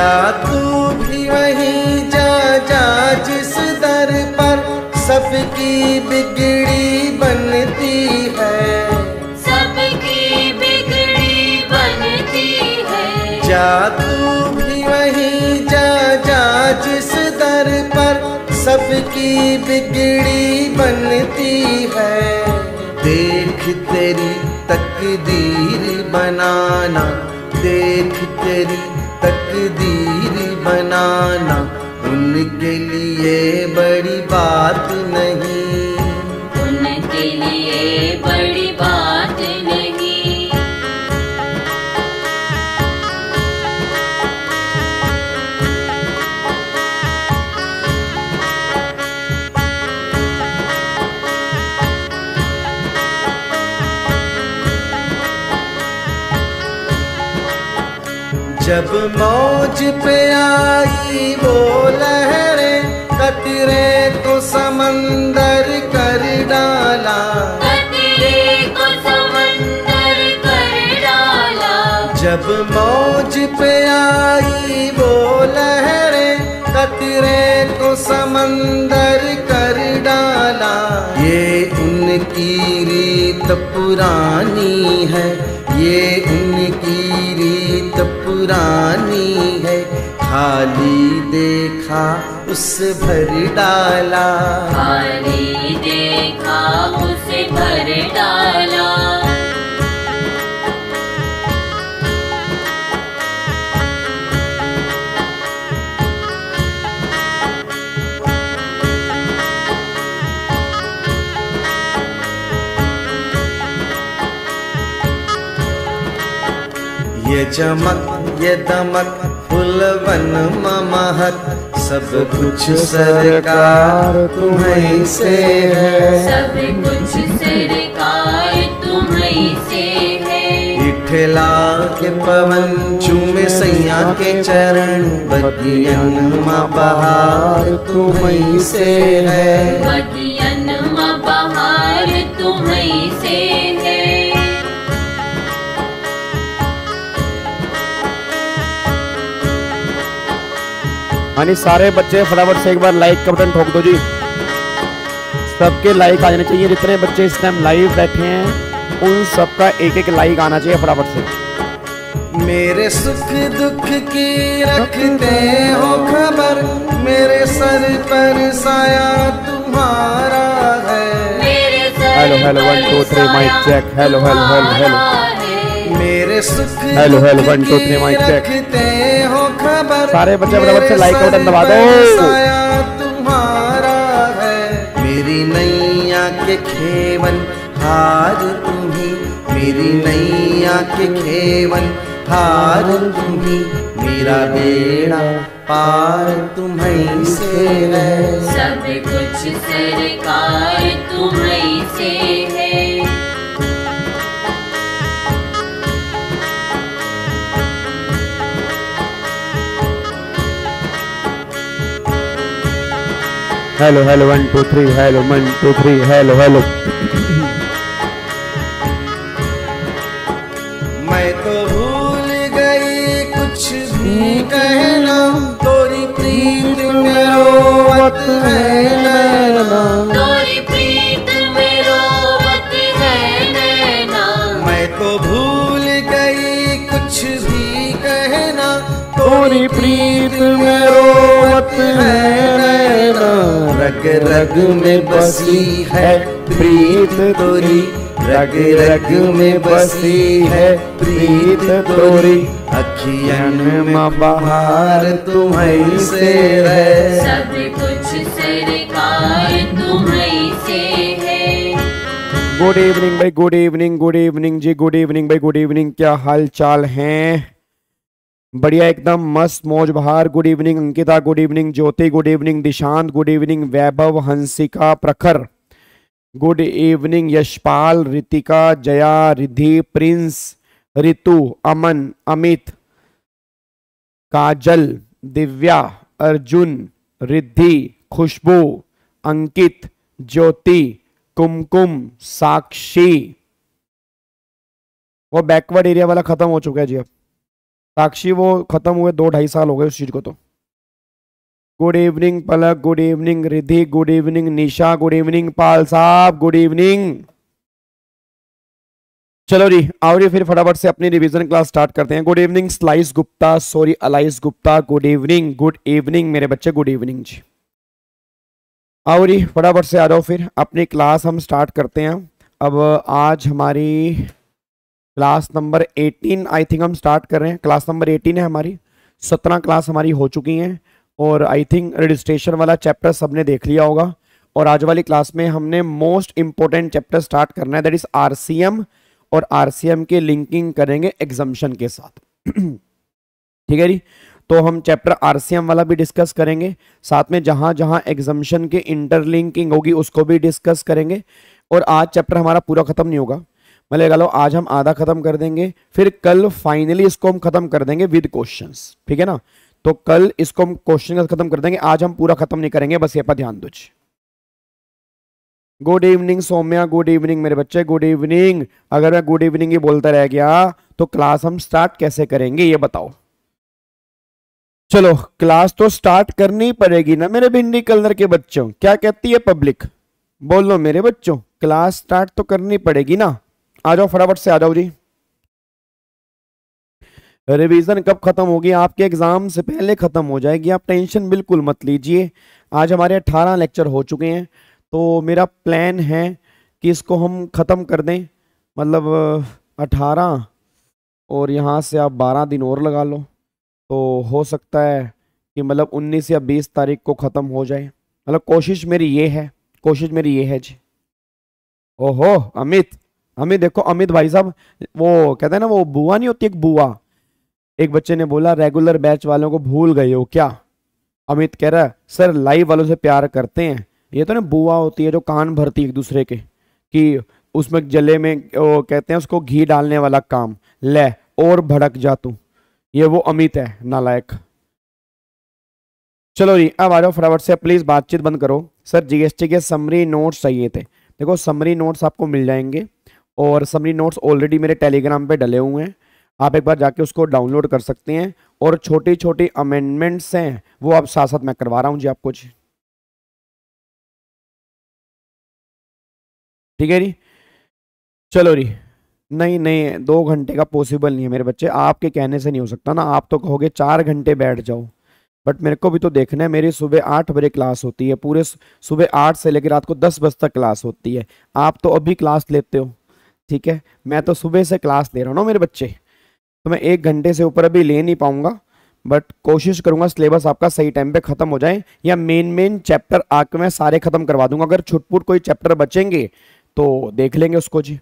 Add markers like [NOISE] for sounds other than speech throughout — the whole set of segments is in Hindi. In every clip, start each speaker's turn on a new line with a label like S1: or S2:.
S1: जा तू भी वही जा जा जिस दर पर सबकी बिगड़ी बनती है सबकी बिगड़ी बनती है जा तू भी वही जा जा जिस दर पर सबकी बिगड़ी बनती है देख तेरी तकदीर बनाना देख तेरी जब मौज पे आई वो लहरें कतरे को समंदर कर डाला को समंदर कर डाला जब मौज पे आई वो लहरें कतरे को समंदर कर डाला ये उनकी रीत पुरानी है ये उनकी पुरानी है खाली देखा उस भर डाला खाली देखा उस भर डाला ये चमक ये दमक फुलवन ममहत सब कुछ सरकार तुम्हें से है सब कुछ सरकार तुम्हें से है के पवन चूमे सैया के चरण बदियन बहार तुम्हें से है
S2: यानी हाँ सारे बच्चे फटाफट से एक बार लाइक का बटन ठोक दो जी सबके लाइक आ जाने चाहिए जितने बच्चे इस टाइम लाइव बैठे हैं उन सबका एक एक लाइक आना चाहिए फटाफट से
S1: मेरे सुख दुख की रखते हो खबर मेरे सर पर साया तुम्हारा है
S2: hello hello one two three mic check hello hello hello hello
S1: मेरे सुख hello hello one two three mic check रखते
S2: सारे बच्चे अपने बच्चे लाइक बटन दबा दो
S1: तुम्हारा है मेरी नैया के खेवन हार तुम्ही मेरी नैया के खेवन हार तुम्ही मेरा बेड़ा पार तुम्हें से है सब कुछ सरकार तुम्हें से
S2: hello hello one two three hello one two three hello hello
S1: मैं तो भूल गई कुछ भी कहना तोरी प्रीत मेरो वत है नैना तोरी प्रीत मेरो वत है नैना मैं तो भूल गई कुछ भी कहना तोरी प्रीत मेरो वत है रग रग में बसी है प्रीत तोरी रग रग में बसी है प्रीत तोरी अखियन में बहार तुम्हें से है सब कुछ
S2: गुड इवनिंग भाई गुड इवनिंग गुड इवनिंग जी गुड इवनिंग भाई गुड इवनिंग क्या हाल चाल है बढ़िया एकदम मस्त मौज बहार good evening Ankita good evening Jyoti good evening Dishant good evening Vaibhav Hansika Prakhar good evening Yashpal Ritika Jaya Ridhi Prince Ritu Aman Amit Kajal Divya Arjun Riddhi Khushboo Ankit Jyoti Kumkum Sakshi वो बैकवर्ड एरिया वाला खत्म हो चुका है जी अब साक्षी वो खत्म हुए दो ढाई साल हो गए उस चीज को तो good evening Palak good evening Ridhi good evening Nisha good evening Pal साहब गुड इवनिंग चलो जी और फिर फटाफट से अपनी रिवीजन क्लास स्टार्ट करते हैं good evening slice Gupta sorry Alice Gupta good evening good evening मेरे बच्चे गुड इवनिंग जी और फटाफट से आ जाओ फिर अपनी क्लास हम स्टार्ट करते हैं अब आज हमारी क्लास नंबर 18 आई थिंक हम स्टार्ट कर रहे हैं क्लास नंबर 18 है हमारी सत्रह क्लास हमारी हो चुकी हैं और आई थिंक रजिस्ट्रेशन वाला चैप्टर सबने देख लिया होगा और आज वाली क्लास में हमने मोस्ट इम्पोर्टेंट चैप्टर स्टार्ट करना है दैट इज़ आर और आर के लिंकिंग करेंगे एग्जाम्शन के साथ
S3: [CLEARS THROAT] ठीक
S2: है जी तो हम चैप्टर आर वाला भी डिस्कस करेंगे साथ में जहां जहां एग्जम्शन के इंटरलिंकिंग होगी उसको भी डिस्कस करेंगे और आज चैप्टर हमारा पूरा खत्म नहीं होगा मैं लगा लो आज हम आधा खत्म कर देंगे फिर कल फाइनली इसको हम खत्म कर देंगे विद क्वेश्चन ठीक है ना तो कल इसको हम क्वेश्चन खत्म कर देंगे आज हम पूरा खत्म नहीं करेंगे बस ये पर ध्यान दुझ good evening Saumya good evening मेरे बच्चे गुड इवनिंग अगर मैं गुड इवनिंग ही बोलता रह गया तो क्लास हम स्टार्ट कैसे करेंगे ये बताओ चलो क्लास तो स्टार्ट करनी पड़ेगी ना मेरे भिंडी कलर के बच्चों क्या कहती है पब्लिक बोलो मेरे बच्चों क्लास स्टार्ट तो करनी पड़ेगी ना आ जाओ फटाफट से आ जाओ जी रिवीजन कब खत्म होगी आपके एग्जाम से पहले खत्म हो जाएगी आप टेंशन बिल्कुल मत लीजिए आज हमारे 18 लेक्चर हो चुके हैं तो मेरा प्लान है कि इसको हम ख़त्म कर दें मतलब 18 और यहाँ से आप 12 दिन और लगा लो तो हो सकता है कि मतलब 19 या 20 तारीख को ख़त्म हो जाए मतलब कोशिश मेरी ये है कोशिश मेरी ये है जी ओहो अमित हमें देखो अमित भाई साहब वो कहते हैं ना वो बुआ नहीं होती एक बुआ एक बच्चे ने बोला रेगुलर बैच वालों को भूल गए हो क्या अमित कह रहा है सर लाइव वालों से प्यार करते हैं ये तो ना बुआ होती है जो कान भरती एक दूसरे के कि उसमें जले में वो कहते हैं उसको घी डालने वाला काम ले और भड़क जा तू ये वो अमित है नालायक चलो जी अब आ जाओ फटाफट से प्लीज़ बातचीत बंद करो सर जीएसटी के समरी नोट्स चाहिए थे देखो समरी नोट्स आपको मिल जाएंगे और समरी नोट्स ऑलरेडी मेरे टेलीग्राम पे डले हुए हैं आप एक बार जाके उसको डाउनलोड कर सकते हैं
S3: और छोटी छोटी अमेंडमेंट्स हैं वो आप साथ साथ मैं करवा रहा हूँ जी आपको जी ठीक है जी चलो जी नहीं नहीं दो घंटे का पॉसिबल नहीं है मेरे बच्चे आपके कहने से नहीं हो सकता ना आप तो
S2: कहोगे चार घंटे बैठ जाओ बट मेरे को भी तो देखना है मेरी सुबह आठ बजे क्लास होती है पूरे सुबह आठ से लेकर रात को दस बजे तक क्लास होती है आप तो अभी क्लास लेते हो ठीक है मैं तो सुबह से क्लास दे रहा हूँ ना मेरे बच्चे तो मैं एक घंटे से ऊपर अभी ले नहीं पाऊंगा बट कोशिश करूंगा सिलेबस आपका सही टाइम पे ख़त्म हो जाए या मेन मेन चैप्टर आके मैं सारे ख़त्म करवा दूंगा अगर छुटपुट कोई चैप्टर बचेंगे तो देख लेंगे उसको जी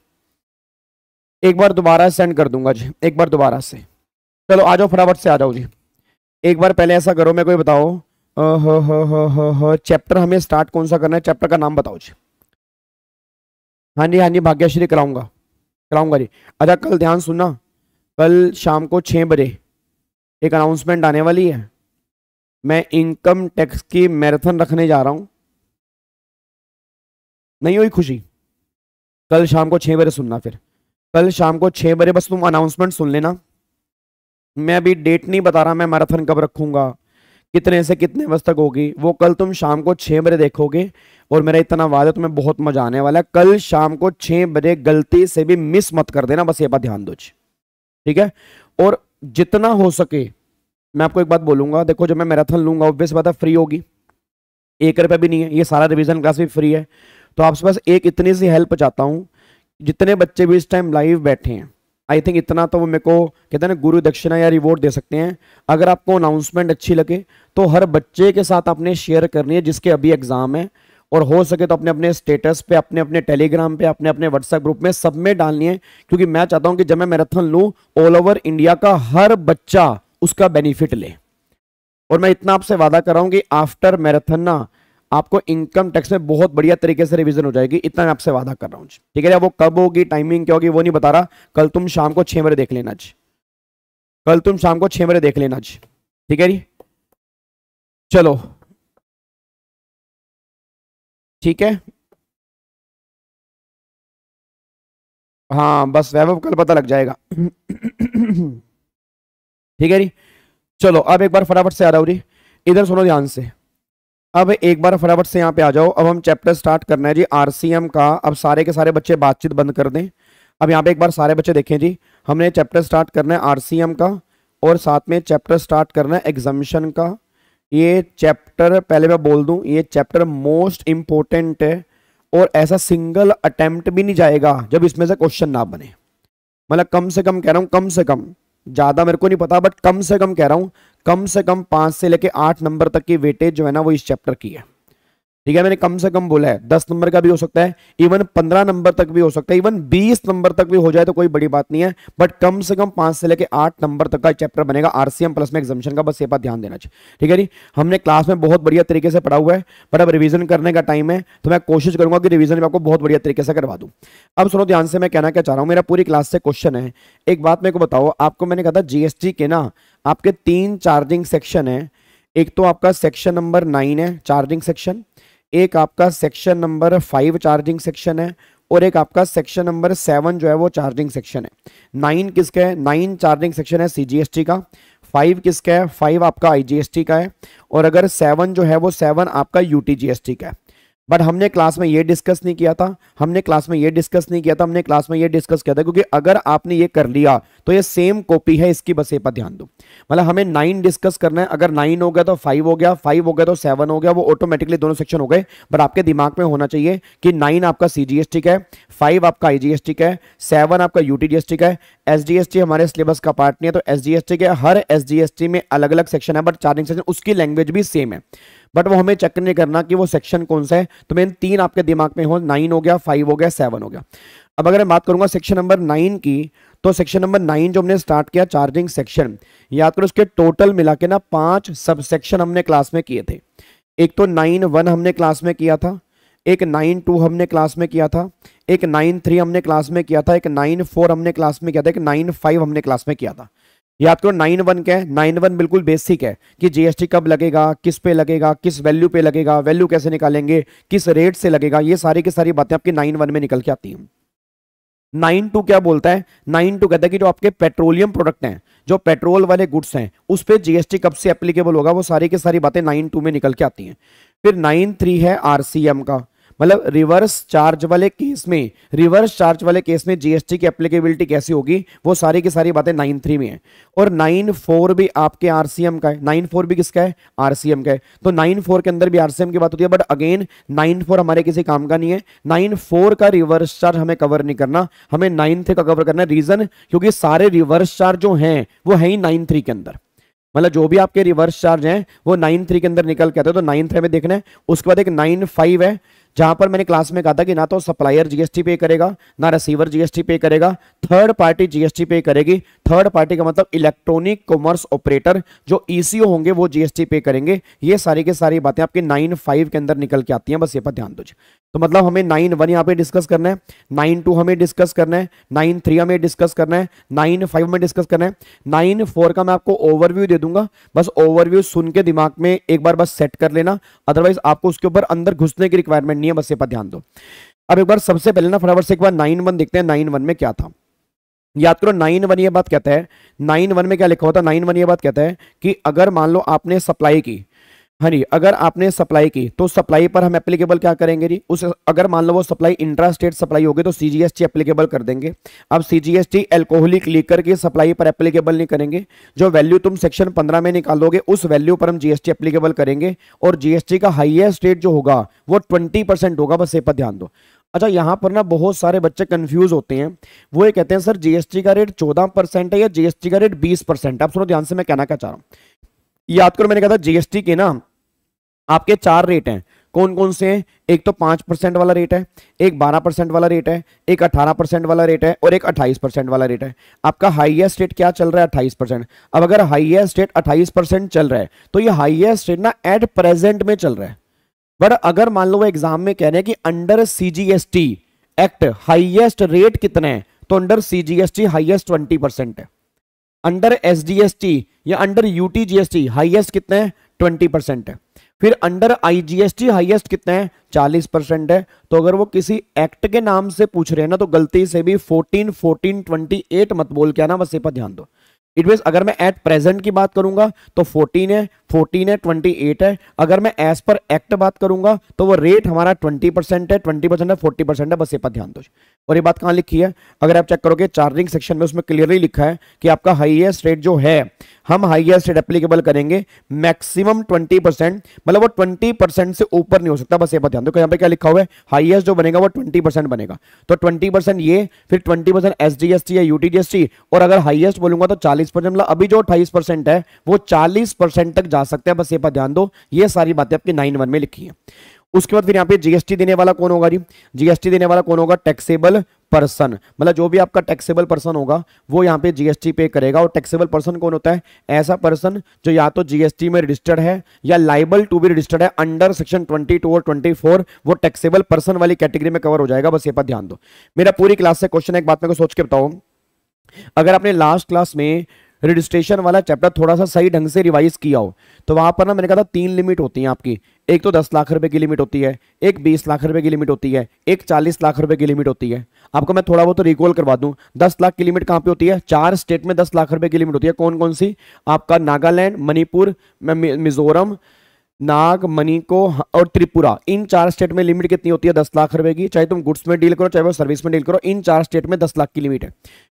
S2: एक बार दोबारा सेंड कर दूंगा जी एक बार दोबारा से चलो आ जाओ फटाफट से आ जाओ जी एक बार पहले ऐसा करो मैं कोई बताओ चैप्टर हमें स्टार्ट कौन सा करना है चैप्टर का नाम बताओ जी हाँ जी हाँ जी भाग्यश्री कराऊंगा कराऊंगा जी अच्छा कल ध्यान सुनना कल शाम को छः बजे एक अनाउंसमेंट आने वाली है मैं इनकम टैक्स की मैराथन रखने जा रहा हूँ
S3: नहीं हुई खुशी कल शाम को छः बजे सुनना फिर कल शाम को छः बजे बस तुम अनाउंसमेंट सुन लेना मैं अभी डेट
S2: नहीं बता रहा मैं मैराथन कब रखूँगा कितने से कितने बजे तक होगी वो कल तुम शाम को छः बजे देखोगे और मेरा इतना वादा तुम्हें बहुत मजा आने वाला है कल शाम को छः बजे गलती से भी मिस मत कर देना बस ये बात ध्यान दो ठीक है और जितना हो सके मैं आपको एक बात बोलूंगा देखो जब मैं मैराथन लूंगा ऑब्वियस बात है फ्री होगी एक रुपये भी नहीं है ये सारा रिविजन क्लास भी फ्री है तो आपसे पास एक इतनी सी हेल्प चाहता हूँ जितने बच्चे भी इस टाइम लाइव बैठे हैं आई थिंक इतना तो वो मेरे को कहते हैं ना गुरु दक्षिणा या रिवॉर्ड दे सकते हैं अगर आपको अनाउंसमेंट अच्छी लगे तो हर बच्चे के साथ आपने शेयर करनी है जिसके अभी एग्ज़ाम है और हो सके तो अपने अपने स्टेटस पे अपने अपने टेलीग्राम पे अपने अपने व्हाट्सएप ग्रुप में सब में डालनी है क्योंकि मैं चाहता हूँ कि जब मैं मैराथन लूँ ऑल ओवर इंडिया का हर बच्चा उसका बेनिफिट ले और मैं इतना आपसे वादा कर रहा हूँ कि आफ्टर मैराथन ना आपको इनकम टैक्स में बहुत बढ़िया तरीके से रिवीजन हो जाएगी इतना मैं आपसे वादा कर रहा हूँ ठीक है वो कब होगी टाइमिंग
S3: क्या होगी वो नहीं बता रहा कल तुम शाम को छह बजे देख लेना जी कल तुम शाम को छह बजे देख लेना जी ठीक है जी चलो ठीक है हाँ बस वैभव कल पता लग जाएगा ठीक है जी
S2: चलो अब एक बार फटाफट से आ रहा हूँ जी इधर सुनो ध्यान से अब एक बार फटाफट से यहाँ पे आ जाओ अब हम चैप्टर स्टार्ट करना है जी आरसीएम का अब सारे के सारे बच्चे बातचीत बंद कर दें अब यहाँ पे एक बार सारे बच्चे देखें जी हमने चैप्टर स्टार्ट करना है आरसीएम का और साथ में चैप्टर स्टार्ट करना है एग्जामिशन का ये चैप्टर पहले मैं बोल दूँ ये चैप्टर मोस्ट इम्पोर्टेंट है और ऐसा सिंगल अटैम्प्ट भी नहीं जाएगा जब इसमें से क्वेश्चन ना बने मतलब कम से कम कह रहा हूँ कम से कम ज़्यादा मेरे को नहीं पता बट कम से कम कह रहा हूँ कम से कम पांच से लेके आठ नंबर तक की वेटेज जो है ना वो इस चैप्टर की है ठीक है मैंने कम से कम बोला है दस नंबर का भी हो सकता है इवन पंद्रह नंबर तक भी हो सकता है इवन बीस नंबर तक भी हो जाए तो कोई बड़ी बात नहीं है बट कम से कम पांच से लेकर आठ नंबर तक का चैप्टर बनेगा आरसीएम प्लस में एग्जामेशन का बस ये बात ध्यान देना चाहिए ठीक है जी हमने क्लास में बहुत बढ़िया तरीके से पढ़ा हुआ है बट अब रिविजन करने का टाइम है तो मैं कोशिश करूंगा कि रिविजन आपको बहुत बढ़िया तरीके से करवा दूँ अब सुनो ध्यान से मैं कहना क्या चाह रहा हूँ मेरा पूरी क्लास से क्वेश्चन है एक बात मेरे को बताओ आपको मैंने कहा था जीएसटी के ना आपके तीन चार्जिंग सेक्शन है एक तो आपका सेक्शन नंबर नाइन है चार्जिंग सेक्शन एक आपका section number five charging section है और एक आपका सेक्शन नंबर सेवन जो है वो चार्जिंग सेक्शन है नाइन किसका है नाइन चार्जिंग सेक्शन है सीजीएसटी का फाइव किसका है फाइव आपका आईजीएसटी का है और अगर सेवन जो है वो सेवन आपका यूटीजीएसटी का है बट हमने क्लास में ये डिस्कस नहीं किया था हमने क्लास में ये डिस्कस नहीं किया था हमने क्लास में ये डिस्कस किया था क्योंकि अगर आपने ये कर लिया तो ये सेम कॉपी है इसकी बस ये पर ध्यान दो मतलब हमें नाइन डिस्कस करना है अगर नाइन हो गया तो फाइव हो गया फाइव हो गया तो सेवन हो गया वो ऑटोमेटिकली दोनों सेक्शन हो गए बट आपके दिमाग में होना चाहिए कि नाइन आपका सी जी एस टी का है फाइव आपका आई जी एस टी का है सेवन आपका U T G S T का है एस जी एस टी हमारे सिलेबस का पार्ट नहीं है तो एस जी एस टी का हर एस जी एस टी में अलग अलग सेक्शन है बट चार्जिंग सेक्शन उसकी लैंग्वेज भी सेम है बट वो हमें चेक नहीं करना कि वो सेक्शन कौन सा है तो मेन तीन आपके दिमाग में हो नाइन हो गया फाइव हो गया सेवन हो गया अब अगर मैं बात करूंगा सेक्शन नंबर नाइन की तो सेक्शन नंबर नाइन जो हमने स्टार्ट किया चार्जिंग सेक्शन याद करो उसके टोटल मिला के ना पांच सब सेक्शन हमने क्लास में किए थे एक तो नाइन वन हमने क्लास में किया था एक नाइन टू हमने क्लास में किया था एक नाइन थ्री हमने क्लास में किया था एक नाइन फोर हमने क्लास में किया था एक नाइन फाइव हमने क्लास में किया था याद करो नाइन वन क्या है नाइन वन बिल्कुल बेसिक है कि जीएसटी कब लगेगा किस पे लगेगा किस वैल्यू पे लगेगा वैल्यू कैसे निकालेंगे किस रेट से लगेगा ये सारी की सारी बातें आपकी नाइन वन में निकल के आती हैं नाइन टू क्या बोलता है नाइन टू कहता है कि जो आपके पेट्रोलियम प्रोडक्ट हैं जो पेट्रोल वाले गुड्स हैं उस पर जीएसटी कब से एप्लीकेबल होगा वो सारी की सारी बातें नाइन टू में निकल के आती हैं फिर नाइन थ्री है आरसीएम का मतलब रिवर्स चार्ज वाले केस में रिवर्स चार्ज वाले केस में जीएसटी की एप्लीकेबिलिटी कैसी होगी वो सारी की सारी बातें नाइन थ्री में है और नाइन फोर भी आपके आरसीएम का है नाइन फोर भी किसका है आरसीएम का है तो नाइन फोर के अंदर भी आरसीएम की बात होती है बट अगेन नाइन फोर हमारे किसी काम का नहीं है नाइन फोर का रिवर्स चार्ज हमें कवर नहीं करना हमें नाइन थ्री का कवर करना है रीजन क्योंकि सारे रिवर्स चार्ज जो है वो है ही नाइन थ्री के अंदर मतलब जो भी आपके रिवर्स चार्ज हैं वो नाइन थ्री के अंदर निकल के आते हैं तो नाइन थ्री में देखना है उसके बाद एक नाइन फाइव है जहां पर मैंने क्लास में कहा था कि ना तो सप्लायर जीएसटी पे करेगा ना रिसीवर जीएसटी पे करेगा थर्ड पार्टी जीएसटी पे करेगी थर्ड पार्टी का मतलब इलेक्ट्रॉनिक कॉमर्स ऑपरेटर जो ईसीओ e होंगे वो जीएसटी पे करेंगे ये सारी के सारी बातें आपके नाइन फाइव के अंदर निकल के आती हैं बस ये पर ध्यान दो तो मतलब हमें नाइन वन यहाँ पे डिस्कस करना है नाइन टू हमें डिस्कस करना है नाइन थ्री हमें डिस्कस करना है नाइन फाइव हमें डिस्कस करना है नाइन फोर का मैं आपको ओवरव्यू दे दूंगा बस ओवरव्यू सुन के दिमाग में एक बार बस सेट कर लेना अदरवाइज आपको उसके ऊपर अंदर घुसने की रिक्वायरमेंट नहीं है बस ये पर ध्यान दो अब एक बार सबसे पहले ना फटाफट से एक बार नाइन वन देखते हैं नाइन वन में क्या था याद करो नाइन वन ये बात कहता है नाइन वन में क्या लिखा होता है नाइन वन ये बात कहता है कि अगर मान लो आपने सप्लाई की हाँ जी अगर आपने सप्लाई की तो सप्लाई पर हम एप्लीकेबल क्या करेंगे जी उस अगर मान लो वो सप्लाई इंट्रा स्टेट सप्लाई होगी तो सीजीएसटी एप्लीकेबल कर देंगे अब सीजीएसटी एल्कोहलिक लीकर की सप्लाई पर एप्लीकेबल नहीं करेंगे जो वैल्यू तुम सेक्शन 15 में निकालोगे उस वैल्यू पर हम जीएसटी एप्लीकेबल करेंगे और जीएसटी का हाइएस्ट रेट जो होगा वो ट्वेंटी होगा बस ये पर ध्यान दो अच्छा यहाँ पर ना बहुत सारे बच्चे कन्फ्यूज होते हैं वो ये कहते हैं सर जीएसटी का रेट चौदह परसेंट है या जीएसटी का रेट बीस परसेंट आप सुनो ध्यान से मैं कहना क्या चाह रहा हूँ याद करो मैंने कहा था जीएसटी के ना आपके चार रेट हैं कौन कौन से हैं एक तो पांच परसेंट वाला रेट है एक बारह परसेंट वाला रेट है एक अठारह परसेंट वाला रेट है और एक अट्ठाईस परसेंट वाला रेट है आपका हाईएस्ट रेट क्या चल रहा है अट्ठाईस परसेंट अब अगर हाईएस्ट रेट अट्ठाईस परसेंट चल रहा है तो ये हाईएस्ट रेट ना एट प्रेजेंट में चल रहा है बट अगर मान लो एग्जाम में कह रहे हैं कि under C act highest rate कितने हैं तो under CGST highest twenty percent है अंडर एस या अंडर यूटीजीएसटी हाईएस्ट कितने ट्वेंटी परसेंट है फिर अंडर आईजीएसटी हाईएस्ट कितने हैं 40 परसेंट है तो अगर वो किसी एक्ट के नाम से पूछ रहे हैं ना तो गलती से भी 14 14 28 मत बोल के आना बस ये पर ध्यान दो इट मीन अगर मैं एट प्रेजेंट की बात करूंगा तो 14 है फोर्टीन है ट्वेंटी एट है अगर मैं एज पर एक्ट बात करूंगा तो वो रेट हमारा ट्वेंटी परसेंट है ट्वेंटी परसेंट है फोर्टी परसेंट है बस ये पर ध्यान दो और ये बात कहाँ लिखी है अगर आप चेक करोगे चार्जिंग सेक्शन में उसमें क्लियरली लिखा है कि आपका हाईएस्ट रेट जो है हम हाईएस्ट रेट एप्लीकेबल करेंगे मैक्सिमम ट्वेंटी परसेंट मतलब वो ट्वेंटी परसेंट से ऊपर नहीं हो सकता बस ये पर ध्यान दो यहाँ पे क्या लिखा हुआ है हाइएस्ट जो बनेगा वो ट्वेंटी परसेंट बनेगा तो ट्वेंटी परसेंट ये फिर twenty percent S D S T या U T G S T और अगर हाइएस्ट बोलूंगा तो चालीस परसेंट मतलब अभी जो अट्ठाईस परसेंट है वो चालीस परसेंट तक जा सकता है बस ये पर ध्यान दो ये सारी बातें आपके नाइन वन में लिखी है उसके बाद फिर यहाँ पे जीएसटी देने वाला कौन होगा जी जीएसटी देने वाला कौन होगा टैक्सेबल पर्सन मतलब जो भी आपका टैक्सेबल पर्सन होगा वो यहाँ पे जीएसटी पे करेगा और टैक्सेबल पर्सन कौन होता है ऐसा पर्सन जो या तो जीएसटी में रजिस्टर्ड है या लाइबल टू बी रजिस्टर्ड है अंडर सेक्शन 22 और 24 वो टैक्सेबल पर्सन वाली कैटेगरी में कवर हो जाएगा बस ये पर ध्यान दो मेरा पूरी क्लास से क्वेश्चन एक बात मेरे को सोच के बताओ अगर आपने लास्ट क्लास में रजिस्ट्रेशन वाला चैप्टर थोड़ा सा सही ढंग से रिवाइज किया हो तो वहाँ पर ना मैंने कहा था तीन लिमिट होती हैं आपकी एक तो दस लाख रुपए की लिमिट होती है एक बीस लाख रुपए की लिमिट होती है एक चालीस लाख रुपए की लिमिट होती है आपको मैं थोड़ा बहुत तो रिकॉल करवा दूं दस लाख की लिमिट कहाँ पे होती है चार स्टेट में दस लाख रुपए की लिमिट होती है कौन कौन सी आपका नागालैंड मणिपुर मिजोरम नाग मणिको और त्रिपुरा इन चार स्टेट में लिमिट कितनी होती है दस लाख रुपए की चाहे तुम गुड्स में डील करो चाहे वो सर्विस में डील करो इन चार स्टेट में दस लाख की लिमिट है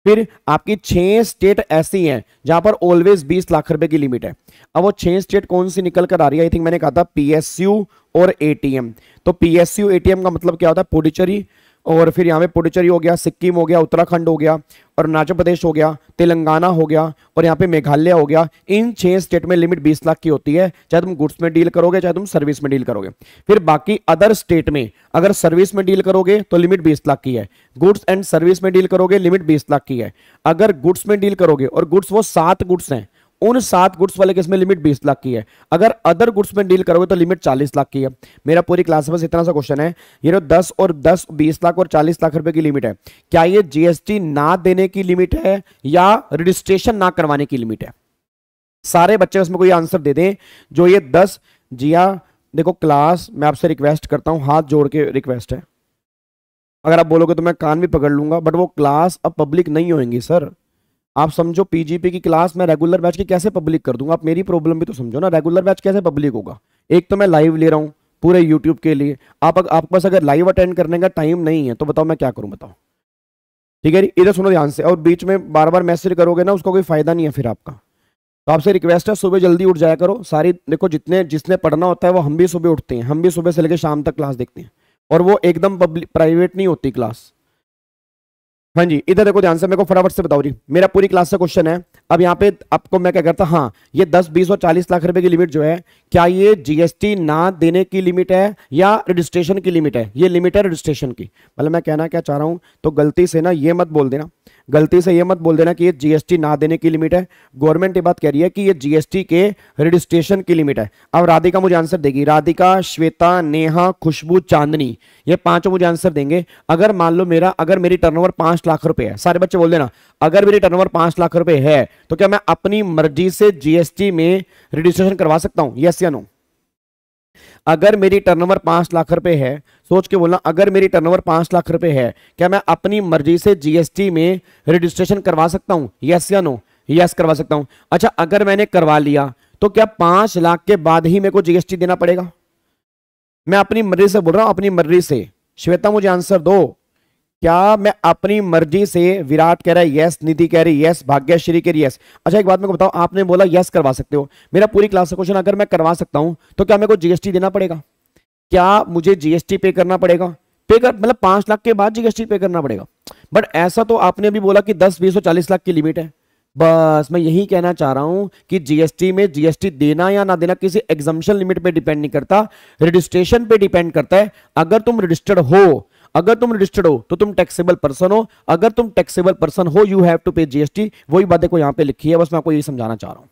S2: फिर आपकी छह स्टेट ऐसी हैं जहां पर ऑलवेज बीस लाख रुपए की लिमिट है अब वो छह स्टेट कौन सी निकल कर आ रही है आई थिंक मैंने कहा था पीएसयू और एटीएम तो पीएसयू एटीएम का मतलब क्या होता है पुडुचेरी और फिर यहाँ पे पुडुचेरी हो गया सिक्किम हो गया उत्तराखंड हो गया अरुणाचल प्रदेश हो गया तेलंगाना हो गया और यहाँ पे मेघालय हो गया इन छह स्टेट में लिमिट 20 लाख की होती है चाहे तुम गुड्स में डील करोगे चाहे तुम सर्विस में डील करोगे फिर बाकी अदर स्टेट में अगर सर्विस में डील करोगे तो लिमिट 20 लाख की है गुड्स एंड सर्विस में डील करोगे लिमिट 20 लाख की है अगर गुड्स में डील करोगे और गुड्स वो सात गुड्स हैं उन सात गुड्स वाले केस में लिमिट बीस लाख की है अगर अदर गुड्स में डील करोगे तो लिमिट चालीस लाख की है मेरा पूरी क्लास में इतना सा क्वेश्चन है ये जो दस और दस बीस लाख और चालीस लाख रुपए की लिमिट है क्या ये जीएसटी ना देने की लिमिट है या रजिस्ट्रेशन ना करवाने की लिमिट है सारे बच्चे उसमें कोई आंसर दे दें जो ये दस जिया देखो क्लास मैं आपसे रिक्वेस्ट करता हूं हाथ जोड़ के रिक्वेस्ट है अगर आप बोलोगे तो मैं कान भी पकड़ लूंगा बट वो क्लास अब पब्लिक नहीं होगी सर आप समझो पीजीपी की क्लास मैं रेगुलर बैच की कैसे पब्लिक कर दूंगा आप मेरी प्रॉब्लम भी तो समझो ना रेगुलर बैच कैसे पब्लिक होगा एक तो मैं लाइव ले रहा हूँ पूरे यूट्यूब के लिए आप आपके पास अगर लाइव अटेंड करने का टाइम नहीं है तो बताओ मैं क्या करूँ बताओ ठीक है इधर सुनो ध्यान से और बीच में बार बार मैसेज करोगे ना उसका कोई फायदा नहीं है फिर आपका तो आपसे रिक्वेस्ट है सुबह जल्दी उठ जाया करो सारी देखो जितने जिसने पढ़ना होता है वो हम भी सुबह उठते हैं हम भी सुबह से लेकर शाम तक क्लास देखते हैं और वो एकदम प्राइवेट नहीं होती क्लास हाँ जी इधर देखो ध्यान से मेरे को फटाफट से बताओ जी मेरा पूरी क्लास से क्वेश्चन है अब यहाँ पे आपको मैं क्या करता हाँ ये 10, 20 और 40 लाख रुपए की लिमिट जो है क्या ये जीएसटी ना देने की लिमिट है या रजिस्ट्रेशन की लिमिट है ये लिमिट है रजिस्ट्रेशन की मतलब मैं कहना क्या चाह रहा हूँ तो गलती से ना ये मत बोल देना गलती से ये मत बोल देना कि ये जीएसटी ना देने की लिमिट है गवर्नमेंट ये बात कह रही है कि ये जीएसटी के रजिस्ट्रेशन की लिमिट है अब राधिका मुझे आंसर देगी राधिका श्वेता नेहा खुशबू चांदनी ये पांचों मुझे आंसर देंगे अगर मान लो मेरा अगर मेरी टर्न ओवर लाख रुपए है सारे बच्चे बोल देना अगर मेरी टर्नओवर ओवर लाख रुपए है तो क्या मैं अपनी मर्जी से जीएसटी में रजिस्ट्रेशन करवा सकता हूं यस या नो अगर मेरी टर्नओवर पांच लाख रुपए है सोच के बोलना अगर मेरी टर्नओवर पांच लाख रुपए है क्या मैं अपनी मर्जी से जीएसटी में रजिस्ट्रेशन करवा सकता हूं यस या नो यस करवा सकता हूं अच्छा अगर मैंने करवा लिया तो क्या पांच लाख के बाद ही मेरे को जीएसटी देना पड़ेगा मैं अपनी मर्जी से बोल रहा हूं अपनी मर्जी से श्वेता मुझे आंसर दो क्या मैं अपनी मर्जी से विराट कह रहा है यस नीति कह रही यस भाग्यश्री कह रही यस अच्छा एक बात मैं बताऊं आपने बोला यस करवा सकते हो मेरा पूरी क्लास का क्वेश्चन अगर मैं करवा सकता हूं तो क्या मेरे को जीएसटी देना पड़ेगा क्या मुझे जीएसटी पे करना पड़ेगा पे कर मतलब पांच लाख के बाद जीएसटी पे करना पड़ेगा बट ऐसा तो आपने अभी बोला कि दस बीस और चालीस लाख की लिमिट है बस मैं यही कहना चाह रहा हूं कि जीएसटी में जीएसटी देना या ना देना किसी एग्जामेशन लिमिट पे डिपेंड नहीं करता रजिस्ट्रेशन पे डिपेंड करता है अगर तुम रजिस्टर्ड हो अगर तुम रजिस्टर्ड हो तो तुम टैक्सेबल पर्सन हो अगर तुम टैक्सेबल पर्सन हो you have to pay GST वही बात देखो यहां पे लिखी है बस मैं आपको यही समझाना चाह रहा हूं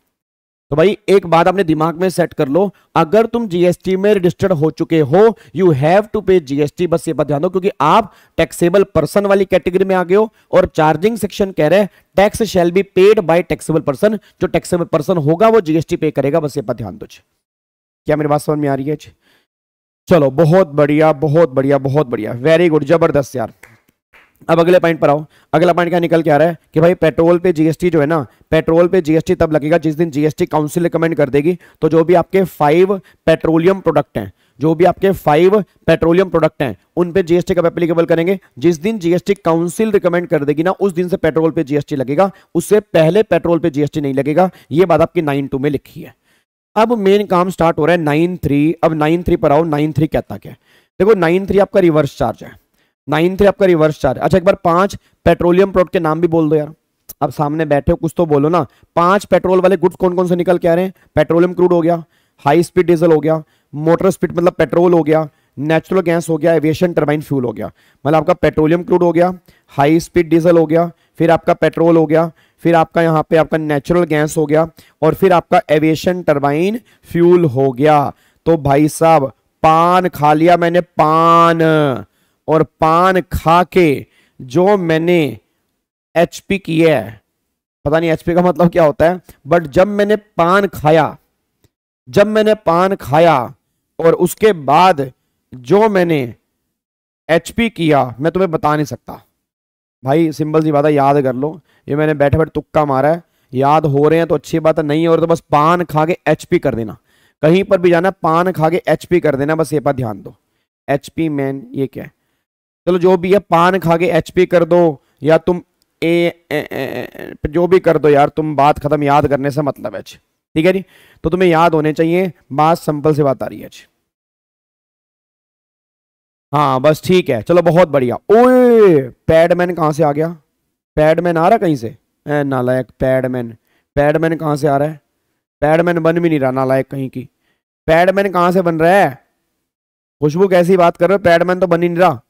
S2: तो भाई एक बात अपने दिमाग में सेट कर लो अगर तुम जीएसटी में रजिस्टर्ड हो चुके हो you have to pay GST बस ये बात ध्यान दो क्योंकि आप टैक्सेबल पर्सन वाली कैटेगरी में आ गए हो और चार्जिंग सेक्शन कह रहे हैं tax shall be paid by taxable person जो टैक्सेबल पर्सन होगा वो जीएसटी पे करेगा बस ये बात ध्यान दो क्या मेरी बात समझ में आ रही है चलो बहुत बढ़िया बहुत बढ़िया बहुत बढ़िया वेरी गुड जबरदस्त यार अब अगले पॉइंट पर आओ अगला पॉइंट क्या निकल के आ रहा है कि भाई पेट्रोल पे जीएसटी जो है ना पेट्रोल पे जीएसटी तब लगेगा जिस दिन जीएसटी काउंसिल रिकमेंड कर देगी तो जो भी आपके फाइव पेट्रोलियम प्रोडक्ट हैं जो भी आपके फाइव पेट्रोलियम प्रोडक्ट हैं उन पे जीएसटी कब एप्लीकेबल करेंगे जिस दिन जीएसटी काउंसिल रिकमेंड कर देगी ना उस दिन से पेट्रोल पे जीएसटी लगेगा उससे पहले पेट्रोल पे जीएसटी नहीं लगेगा ये बात आपकी नाइन टू में लिखी है अब मेन काम स्टार्ट हो रहा है नाइन थ्री अब नाइन थ्री पर आओ नाइन थ्री कहता क्या देखो नाइन थ्री आपका रिवर्स चार्ज है नाइन थ्री आपका रिवर्स चार्ज अच्छा एक बार पांच पेट्रोलियम प्रोडक्ट के नाम भी बोल दो यार अब सामने बैठे हो कुछ तो बोलो ना पांच पेट्रोल वाले गुड्स कौन कौन से निकल के आ रहे हैं पेट्रोलियम क्रूड हो गया हाई स्पीड डीजल हो गया मोटर स्पीड मतलब पेट्रोल हो गया नेचुरल गैस हो गया एविएशन टर्बाइन फ्यूल हो गया मतलब आपका पेट्रोलियम क्रूड हो गया हाई स्पीड डीजल हो गया फिर आपका पेट्रोल हो गया फिर आपका यहां पे आपका नेचुरल गैस हो गया और फिर आपका एविएशन टर्बाइन फ्यूल हो गया तो भाई साहब पान खा लिया मैंने पान और पान खा के जो मैंने एच पी किया है पता नहीं एच पी का मतलब क्या होता है बट जब मैंने पान खाया जब मैंने पान खाया और उसके बाद जो मैंने एच पी किया मैं तुम्हें बता नहीं सकता भाई सिंपल सी बात है याद कर लो ये मैंने बैठे बैठे तुक्का मारा है याद हो रहे हैं तो अच्छी बात है नहीं हो रही तो बस पान खा के एच कर देना कहीं पर भी जाना पान खा के एच कर देना बस ये पर ध्यान दो एच पी मैन ये क्या है चलो जो भी है पान खा के एच कर दो या तुम ए, ए, ए, ए जो भी कर दो यार तुम बात खत्म याद करने से मतलब है ठीक है जी तो तुम्हें याद होने चाहिए बात सिंपल से बात आ रही है जी हाँ बस ठीक है चलो बहुत बढ़िया ओए पैडमैन कहाँ से आ गया पैडमैन आ रहा कहीं से ए नालायक पैडमैन पैडमैन कहाँ से आ रहा है पैडमैन बन भी नहीं रहा नालायक कहीं की पैडमैन कहाँ से बन रहा है खुशबू कैसी बात कर रहे हो पैडमैन तो बन ही नहीं रहा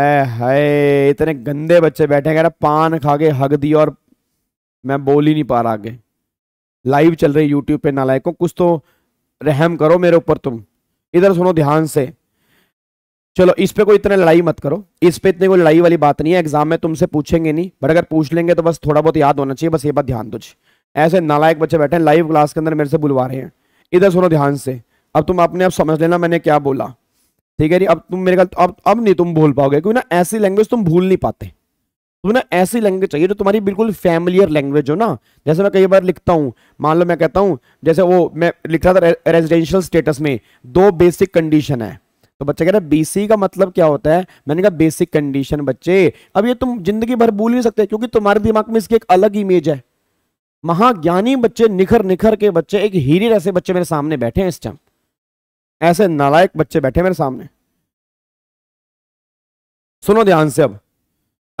S2: है हाय इतने गंदे बच्चे बैठे कह रहा पान खा के हग दी और मैं बोल ही नहीं पा रहा आगे लाइव चल रही यूट्यूब पे को कुछ तो रहम करो मेरे ऊपर तुम इधर सुनो ध्यान से चलो इस पे कोई इतना लड़ाई मत करो इस पे इतनी कोई लड़ाई वाली बात नहीं है एग्जाम में तुमसे पूछेंगे नहीं बट अगर पूछ लेंगे तो बस थोड़ा बहुत याद होना चाहिए बस ये बात ध्यान दो ऐसे नालायक बच्चे बैठे हैं लाइव क्लास के अंदर मेरे से बुलवा रहे हैं इधर सुनो ध्यान से अब तुम अपने आप समझ लेना मैंने क्या बोला ठीक है जी अब तुम मेरे ख्याल अब अब नहीं तुम भूल पाओगे क्योंकि ना ऐसी लैंग्वेज तुम भूल नहीं पाते तुम्हें ना ऐसी लैंग्वेज चाहिए जो तुम्हारी बिल्कुल फैमिलियर लैंग्वेज हो ना जैसे मैं कई बार लिखता हूँ मान लो मैं कहता हूँ जैसे वो मैं लिख रहा था रेजिडेंशियल स्टेटस में दो बेसिक कंडीशन है तो बच्चा कह रहा है बीसी का मतलब क्या होता है मैंने कहा बेसिक कंडीशन बच्चे अब ये तुम जिंदगी भर भूल नहीं सकते क्योंकि तुम्हारे दिमाग में इसकी एक अलग इमेज है महाज्ञानी बच्चे निखर निखर के बच्चे एक हीरे जैसे बच्चे मेरे सामने बैठे हैं इस टाइम ऐसे नालायक बच्चे बैठे मेरे सामने सुनो ध्यान से अब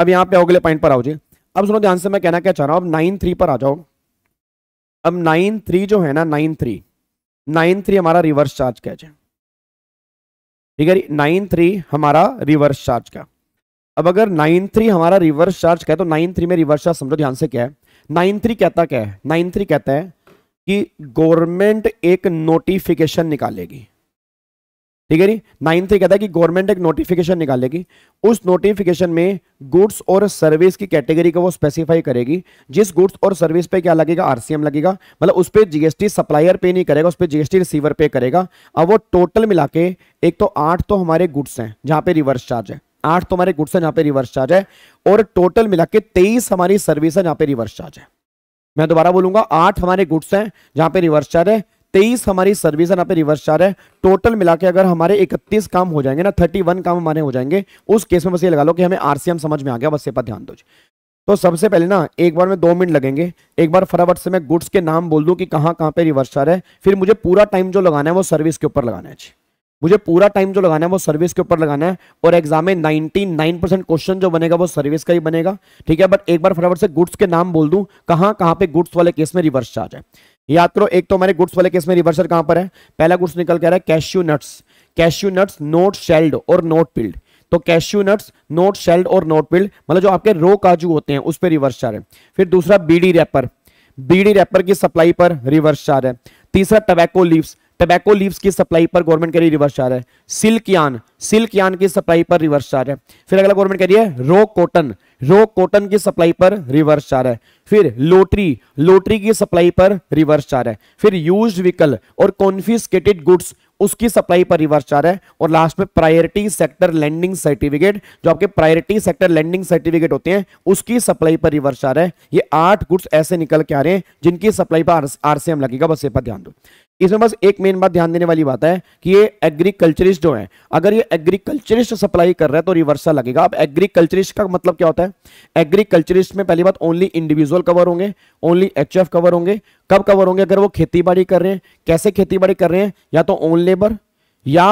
S2: अब यहां पे अगले पॉइंट पर आओ जी अब सुनो ध्यान से मैं कहना क्या चाह रहा हूं अब नाइन थ्री पर आ जाओ अब नाइन थ्री जो है ना नाइन थ्री नाइन थ्री हमारा रिवर्स चार्ज कैच है ठीक है नाइन थ्री हमारा रिवर्स चार्ज का अब अगर नाइन थ्री हमारा रिवर्स चार्ज का है तो नाइन थ्री में रिवर्स चार्ज समझो ध्यान से क्या है नाइन थ्री कहता क्या है नाइन थ्री कहता है कि गवर्नमेंट एक नोटिफिकेशन निकालेगी ठीक है जी नाइन्थ कहता है कि गवर्नमेंट एक नोटिफिकेशन निकालेगी उस नोटिफिकेशन में गुड्स और सर्विस की कैटेगरी का वो स्पेसिफाई करेगी जिस गुड्स और सर्विस पे क्या लगेगा आरसीएम लगेगा मतलब उस पर जीएसटी सप्लायर पे नहीं करेगा उस पर जीएसटी रिसीवर पे करेगा अब वो टोटल मिला के एक तो आठ तो हमारे गुड्स हैं जहाँ पे रिवर्स चार्ज है आठ तो हमारे गुड्स हैं जहाँ पे रिवर्स चार्ज है और टोटल मिला के तेईस हमारी सर्विस है जहाँ पे रिवर्स चार्ज है मैं दोबारा बोलूंगा आठ हमारे गुड्स हैं जहां पे रिवर्स चार्ज है तेईस हमारी सर्विस है ना पे रिवर्स चार है टोटल मिला के अगर हमारे इकतीस काम हो जाएंगे ना थर्टी वन काम हमारे हो जाएंगे उस केस में बस ये लगा लो कि हमें आरसीएम समझ में आ गया बस ये पर ध्यान दो तो सबसे पहले ना एक बार में दो मिनट लगेंगे एक बार फटाफट से मैं गुड्स के नाम बोल दूँ कि कहाँ कहाँ पे रिवर्स चार है फिर मुझे पूरा टाइम जो लगाना है वो सर्विस के ऊपर लगाना है मुझे पूरा टाइम जो लगाना है वो सर्विस के ऊपर लगाना है और एग्जाम में 99 परसेंट क्वेश्चन जो बनेगा वो सर्विस का ही बनेगा ठीक है बट एक बार फटाफट से गुड्स के नाम बोल दूं कहां कहां पे गुड्स वाले केस में रिवर्स चार्ज है याद करो एक तो हमारे गुड्स वाले केस में रिवर्सल कहां पर है पहला गुड्स निकल कर है cashew nuts cashew nuts not shelled और नोट पिल्ड तो कैश्यू नट्स नोट शेल्ड और नोट पिल्ड मतलब जो आपके रो काजू होते हैं उस पर रिवर्स चार है फिर दूसरा बीडी रैपर बीडी रैपर की सप्लाई पर रिवर्स चार है तीसरा टबैको लीव्स टबैको लीव्स की सप्लाई पर गवर्नमेंट कह रही है रिवर्स चार है सिल्क यान सिल्क यान की सप्लाई पर रिवर्स चार है फिर अगला गवर्नमेंट कह रही है रो कॉटन रो कॉटन की सप्लाई पर रिवर्स चार है फिर लोटरी लोटरी की सप्लाई पर रिवर्स चार है फिर यूज्ड व्हीकल और कॉन्फिस्केटेड गुड्स उसकी सप्लाई पर रिवर्स चार है और लास्ट में प्रायोरिटी सेक्टर लैंडिंग सर्टिफिकेट जो आपके प्रायोरिटी सेक्टर लैंडिंग सर्टिफिकेट होते हैं उसकी सप्लाई पर रिवर्स चार है ये आठ गुड्स ऐसे निकल के आ रहे हैं जिनकी सप्लाई पर आरसीएम लगेगा बस ये पर ध्यान दो इसमें बस एक मेन बात ध्यान देने वाली बात है कि ये एग्रीकल्चरिस्ट जो है अगर ये एग्रीकल्चरिस्ट सप्लाई कर रहा है तो रिवर्सल लगेगा अब एग्रीकल्चरिस्ट का मतलब क्या होता है एग्रीकल्चरिस्ट में पहली बात ओनली इंडिविजुअल कवर होंगे ओनली एच कवर होंगे कब कवर होंगे अगर वो खेती बाड़ी कर रहे हैं कैसे खेती बाड़ी कर रहे हैं या तो ओन लेबर या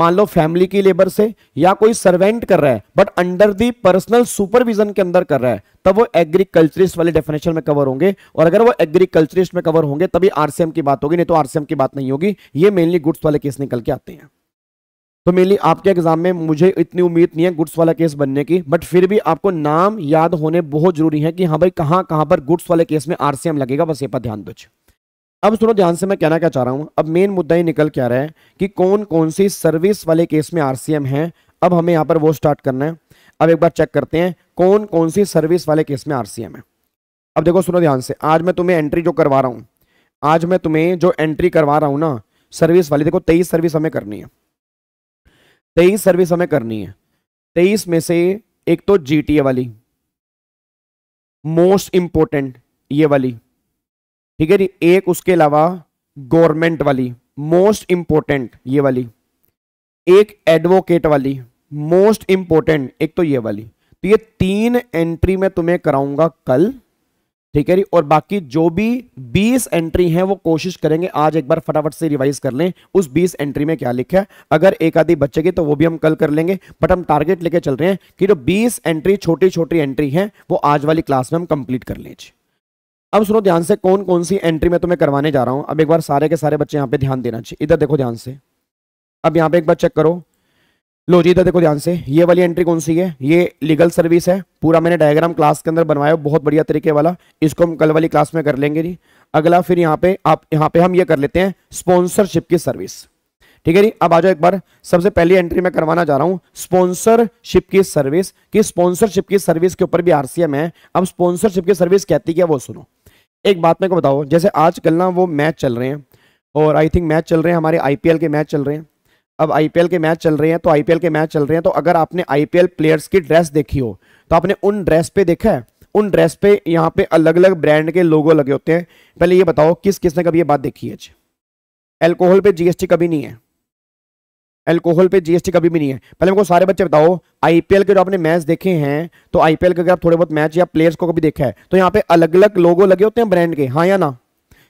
S2: मान लो फैमिली की लेबर से या कोई सर्वेंट कर रहा है but under the personal supervision के अंदर कर रहा है तब वो एग्रीकल्चरिस्ट वाले डेफिनेशन में कवर होंगे और अगर वो एग्रीकल्चरिस्ट में कवर होंगे तभी आरसीएम की बात होगी नहीं तो आरसीएम की बात नहीं होगी ये मेनली गुड्स वाले केस निकल के आते हैं तो मेनली आपके एग्जाम में मुझे इतनी उम्मीद नहीं है गुड्स वाला केस बनने की बट फिर भी आपको नाम याद होने बहुत जरूरी है कि हाँ भाई कहाँ कहाँ पर गुड्स वाले केस में आरसीएम लगेगा बस ये पर ध्यान दो अब सुनो ध्यान से मैं कहना क्या चाह रहा हूं अब मेन मुद्दा ही निकल क्या रहा है कि कौन कौन सी सर्विस वाले केस में आरसीएम है अब हमें यहां पर वो स्टार्ट करना है अब एक बार चेक करते हैं कौन कौन सी सर्विस वाले केस में आरसीएम है अब देखो सुनो ध्यान से आज मैं तुम्हें एंट्री जो करवा रहा हूं आज मैं तुम्हें जो एंट्री करवा रहा हूं ना सर्विस वाली देखो तेईस सर्विस हमें करनी है तेईस सर्विस हमें करनी है तेईस में से एक तो जीटीए वाली मोस्ट इंपोर्टेंट ये वाली ठीक है जी एक उसके अलावा गवर्नमेंट वाली मोस्ट इंपॉर्टेंट ये वाली एक एडवोकेट वाली मोस्ट इंपॉर्टेंट एक तो ये वाली तो ये तीन एंट्री मैं तुम्हें कराऊंगा कल ठीक है जी और बाकी जो भी 20 एंट्री हैं वो कोशिश करेंगे आज एक बार फटाफट से रिवाइज कर लें उस 20 एंट्री में क्या लिखा है अगर एक आधी बच्चे की तो वो भी हम कल कर लेंगे बट हम टारगेट लेके चल रहे हैं कि जो 20 एंट्री छोटी छोटी एंट्री हैं वो आज वाली क्लास में हम कंप्लीट कर लें अब सुनो ध्यान से कौन कौन सी एंट्री मैं तुम्हें करवाने जा रहा हूं अब एक बार सारे के सारे बच्चे यहां पे ध्यान देना चाहिए इधर देखो ध्यान से अब यहाँ पे एक बार चेक करो लो जी इधर देखो ध्यान से ये वाली एंट्री कौन सी है ये लीगल सर्विस है पूरा मैंने डायग्राम क्लास के अंदर बनवाया बहुत बढ़िया तरीके वाला इसको हम कल वाली क्लास में कर लेंगे जी अगला फिर यहाँ पे आप यहाँ पे हम ये कर लेते हैं स्पॉन्सरशिप की सर्विस ठीक है जी अब आ जाओ एक बार सबसे पहली एंट्री मैं करवाना जा रहा हूं स्पॉन्सरशिप की सर्विस कि स्पॉन्सरशिप की सर्विस के ऊपर भी आरसीएम है अब स्पॉन्सरशिप की सर्विस कहती क्या वो सुनो एक बात मेरे को बताओ जैसे आजकल ना वो मैच चल रहे हैं और आई थिंक मैच चल रहे हैं हमारे आई के मैच चल रहे हैं अब आई के मैच चल रहे हैं तो आई के मैच चल रहे हैं तो अगर आपने आई प्लेयर्स की ड्रेस देखी हो तो आपने उन ड्रेस पे देखा है उन ड्रेस पे यहाँ पे अलग अलग ब्रांड के लोगो लगे होते हैं पहले ये बताओ किस किसने कभी ये बात देखी है एल्कोहल पे जीएसटी कभी नहीं है एल्कोहल पे जीएसटी कभी भी नहीं है पहले मेरे को सारे बच्चे बताओ आईपीएल के जो आपने मैच देखे हैं तो आईपीएल के अगर आप थोड़े बहुत मैच या प्लेयर्स को कभी देखा है तो यहाँ पे अलग अलग लोगो लगे होते हैं ब्रांड के हाँ या ना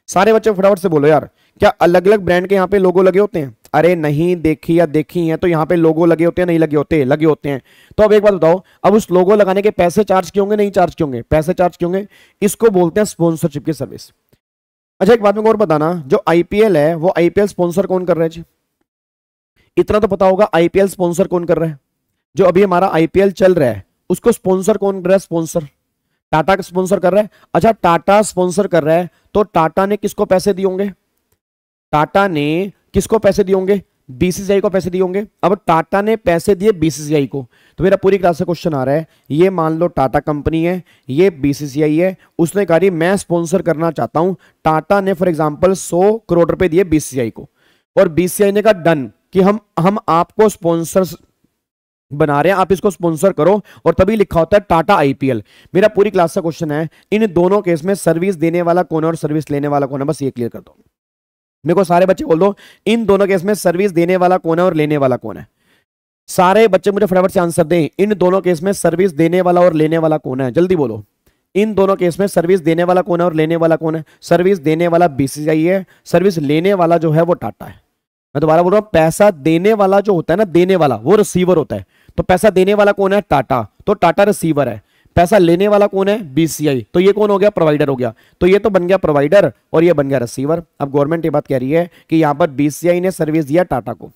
S2: सारे बच्चे फटाफट से बोलो यार क्या अलग अलग ब्रांड के यहाँ पे लोगो लगे होते हैं अरे नहीं देखी या देखी है तो यहाँ पे लोगो लगे होते हैं नहीं लगे होते लगे होते हैं तो अब एक बात बताओ अब उस लोगो लगाने के पैसे चार्ज क्यों होंगे नहीं चार्ज क्यों होंगे पैसे चार्ज क्यों होंगे इसको बोलते हैं स्पॉन्सरशिप की सर्विस अच्छा एक बात में और बताना जो आईपीएल है वो आईपीएल स्पॉन्सर कौन कर रहे हैं इतना तो पता होगा आईपीएल स्पॉन्सर कौन कर रहा है जो अभी हमारा आईपीएल चल रहा है उसको स्पॉन्सर कौन कर रहा है स्पॉन्सर टाटा स्पॉन्सर कर रहा है अच्छा टाटा स्पॉन्सर कर रहा है तो टाटा ने किसको पैसे दिए होंगे टाटा ने किसको पैसे दिए होंगे बीसीसीआई को पैसे दिए होंगे अब टाटा ने पैसे दिए बीसीसीआई को तो मेरा पूरी क्लास से क्वेश्चन आ रहा है ये मान लो टाटा कंपनी है ये बीसीसीआई है उसने कहा मैं स्पॉन्सर करना चाहता हूं टाटा ने फॉर एग्जांपल 100 करोड़ रुपए दिए बीसीसीआई को और बीसीआई ने कहा डन कि हम हम आपको स्पॉन्सर बना रहे हैं आप इसको स्पॉन्सर करो और तभी लिखा होता है टाटा आईपीएल मेरा पूरी क्लास का क्वेश्चन है इन दोनों केस में सर्विस देने वाला कौन है और सर्विस लेने वाला कौन है बस ये क्लियर कर दो मेरे को सारे बच्चे बोल दो इन दोनों केस में सर्विस देने वाला कौन है और लेने वाला कौन है सारे बच्चे मुझे फटाफट से आंसर दें इन दोनों केस में सर्विस देने वाला और लेने वाला कौन है जल्दी बोलो इन दोनों केस में सर्विस देने वाला कौन है और लेने वाला कौन है सर्विस देने वाला बीसीसीआई है सर्विस लेने वाला जो है वो टाटा है मैं दोबारा बोल रहा हूँ पैसा देने वाला जो होता है ना देने वाला वो रिसीवर होता है तो पैसा देने वाला कौन है टाटा तो टाटा रिसीवर है पैसा लेने वाला कौन है बीसीआई तो ये कौन हो गया प्रोवाइडर हो गया तो ये तो बन गया प्रोवाइडर और ये बन गया रिसीवर अब गवर्नमेंट ये बात कह रही है कि यहाँ पर बीसीआई ने सर्विस दिया टाटा को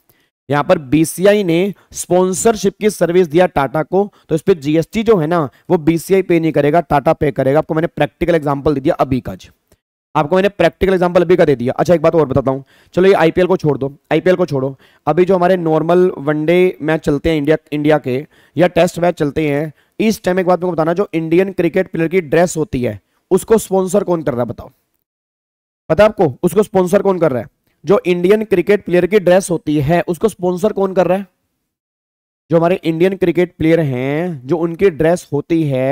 S2: यहाँ पर बीसीआई ने स्पॉन्सरशिप की सर्विस दिया टाटा को तो इस पर जीएसटी जो है ना वो बीसीआई पे नहीं करेगा टाटा पे करेगा आपको मैंने प्रैक्टिकल एग्जाम्पल दे दिया अभी जी आपको मैंने प्रैक्टिकल एग्जाम्पल अभी का दे दिया अच्छा एक बात और बताता हूँ चलो ये आईपीएल को छोड़ दो आईपीएल को छोड़ो अभी जो हमारे नॉर्मल वनडे मैच चलते हैं इंडिया इंडिया के या टेस्ट मैच चलते हैं इस टाइम एक बात मेरे बताना जो इंडियन क्रिकेट प्लेयर की ड्रेस होती है उसको स्पॉन्सर कौन कर रहा है बताओ पता आपको उसको स्पॉन्सर कौन कर रहा है जो इंडियन क्रिकेट प्लेयर की ड्रेस होती है उसको स्पॉन्सर कौन कर रहा है जो हमारे इंडियन क्रिकेट प्लेयर हैं जो उनकी ड्रेस होती है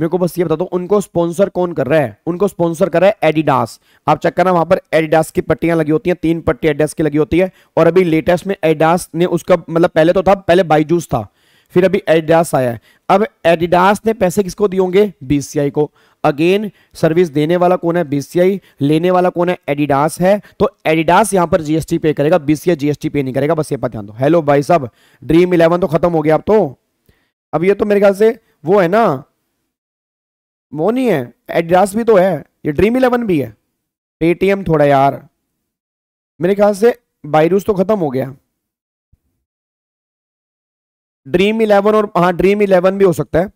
S2: मेरे को बस ये बता दो उनको स्पॉन्सर कौन कर रहा है उनको स्पॉन्सर कर रहा है एडिडास आप चेक करना वहां पर एडिडास की पट्टियां लगी होती हैं तीन पट्टी एडिडास की लगी होती है और अभी लेटेस्ट में एडिडास ने उसका मतलब पहले तो था पहले बाईजूस था फिर अभी एडिडास आया है अब एडिडास ने पैसे किसको दिए होंगे बीसीआई को अगेन सर्विस देने वाला कौन है बीसीआई लेने वाला कौन है एडिडास है तो एडिडास यहां पर जीएसटी पे करेगा बीसीआई जीएसटी पे नहीं करेगा बस ये पता दो हेलो भाई साहब ड्रीम इलेवन तो खत्म हो गया अब तो अब ये तो मेरे ख्याल से वो है ना वो नहीं है एडिडास भी तो है ये ड्रीम इलेवन भी है पेटीएम थोड़ा यार मेरे ख्याल से बायरूस तो खत्म हो गया ड्रीम इलेवन और हाँ ड्रीम इलेवन भी हो सकता है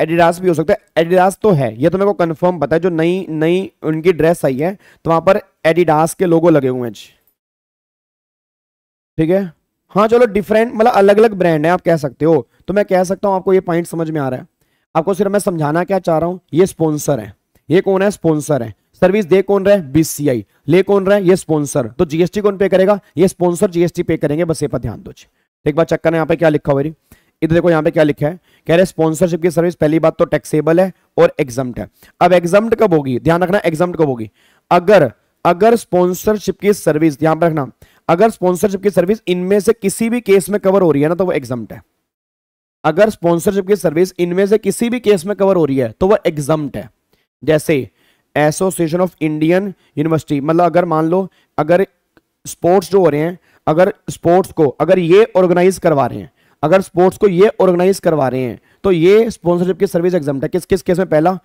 S2: एडिडास भी हो सकता है एडिडास तो है ये तो मेरे को कंफर्म पता है जो नई नई उनकी ड्रेस आई है तो वहां पर एडिडास के लोगो लगे हुए हैं जी ठीक है हाँ चलो डिफरेंट मतलब अलग अलग ब्रांड है आप कह सकते हो तो मैं कह सकता हूं आपको ये पॉइंट समझ में आ रहा है आपको सिर्फ मैं समझाना क्या चाह रहा हूं ये स्पॉन्सर है ये कौन है स्पॉन्सर है सर्विस दे कौन रहा है बीसीआई ले कौन रहा है ये स्पॉन्सर तो जीएसटी कौन पे करेगा ये स्पॉन्सर जीएसटी पे करेंगे बस ये पर ध्यान दो एक बार चक्कर यहाँ पे क्या लिखा हुआ इधर देखो यहां पे क्या लिखा है कह रहे स्पॉन्सरशिप की सर्विस पहली बात तो टैक्सेबल है और एग्जाम्प्ट है अब एग्जाम्प्ट कब होगी ध्यान रखना एग्जाम्प्ट कब होगी अगर अगर स्पॉन्सरशिप की सर्विस ध्यान रखना अगर स्पॉन्सरशिप की सर्विस इनमें से किसी भी केस में कवर हो रही है ना तो वो एग्जाम्प्ट है अगर स्पॉन्सरशिप की सर्विस इनमें से किसी भी केस में कवर हो रही है तो वह एग्जाम्प्ट है जैसे एसोसिएशन ऑफ इंडियन यूनिवर्सिटी मतलब अगर मान लो अगर स्पोर्ट्स जो हो रहे हैं अगर स्पोर्ट्स को अगर ये ऑर्गेनाइज करवा रहे हैं अगर स्पोर्ट्स को ये ऑर्गेनाइज करवा रहे हैं तो ये स्पॉन्सरशिप की सर्विस एग्जाम था किस किस केस में पहला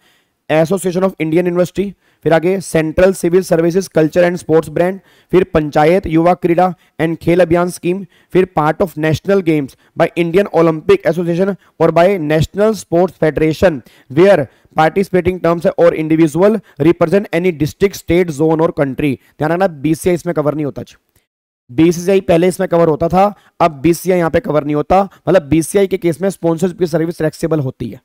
S2: एसोसिएशन ऑफ इंडियन यूनिवर्सिटी फिर आगे central civil services culture and sports brand फिर पंचायत युवा क्रीड़ा एंड खेल अभियान स्कीम फिर part of national games by Indian Olympic association और by national sports federation where participating terms है और individual represent any district state zone और कंट्री ध्यान रखना बीसीआई इसमें कवर नहीं होता बीसीआई पहले इसमें कवर होता था अब बीसीआई यहां पे कवर नहीं होता मतलब बीसीआई के केस में स्पॉन्सरशिप की सर्विस टैक्सेबल होती है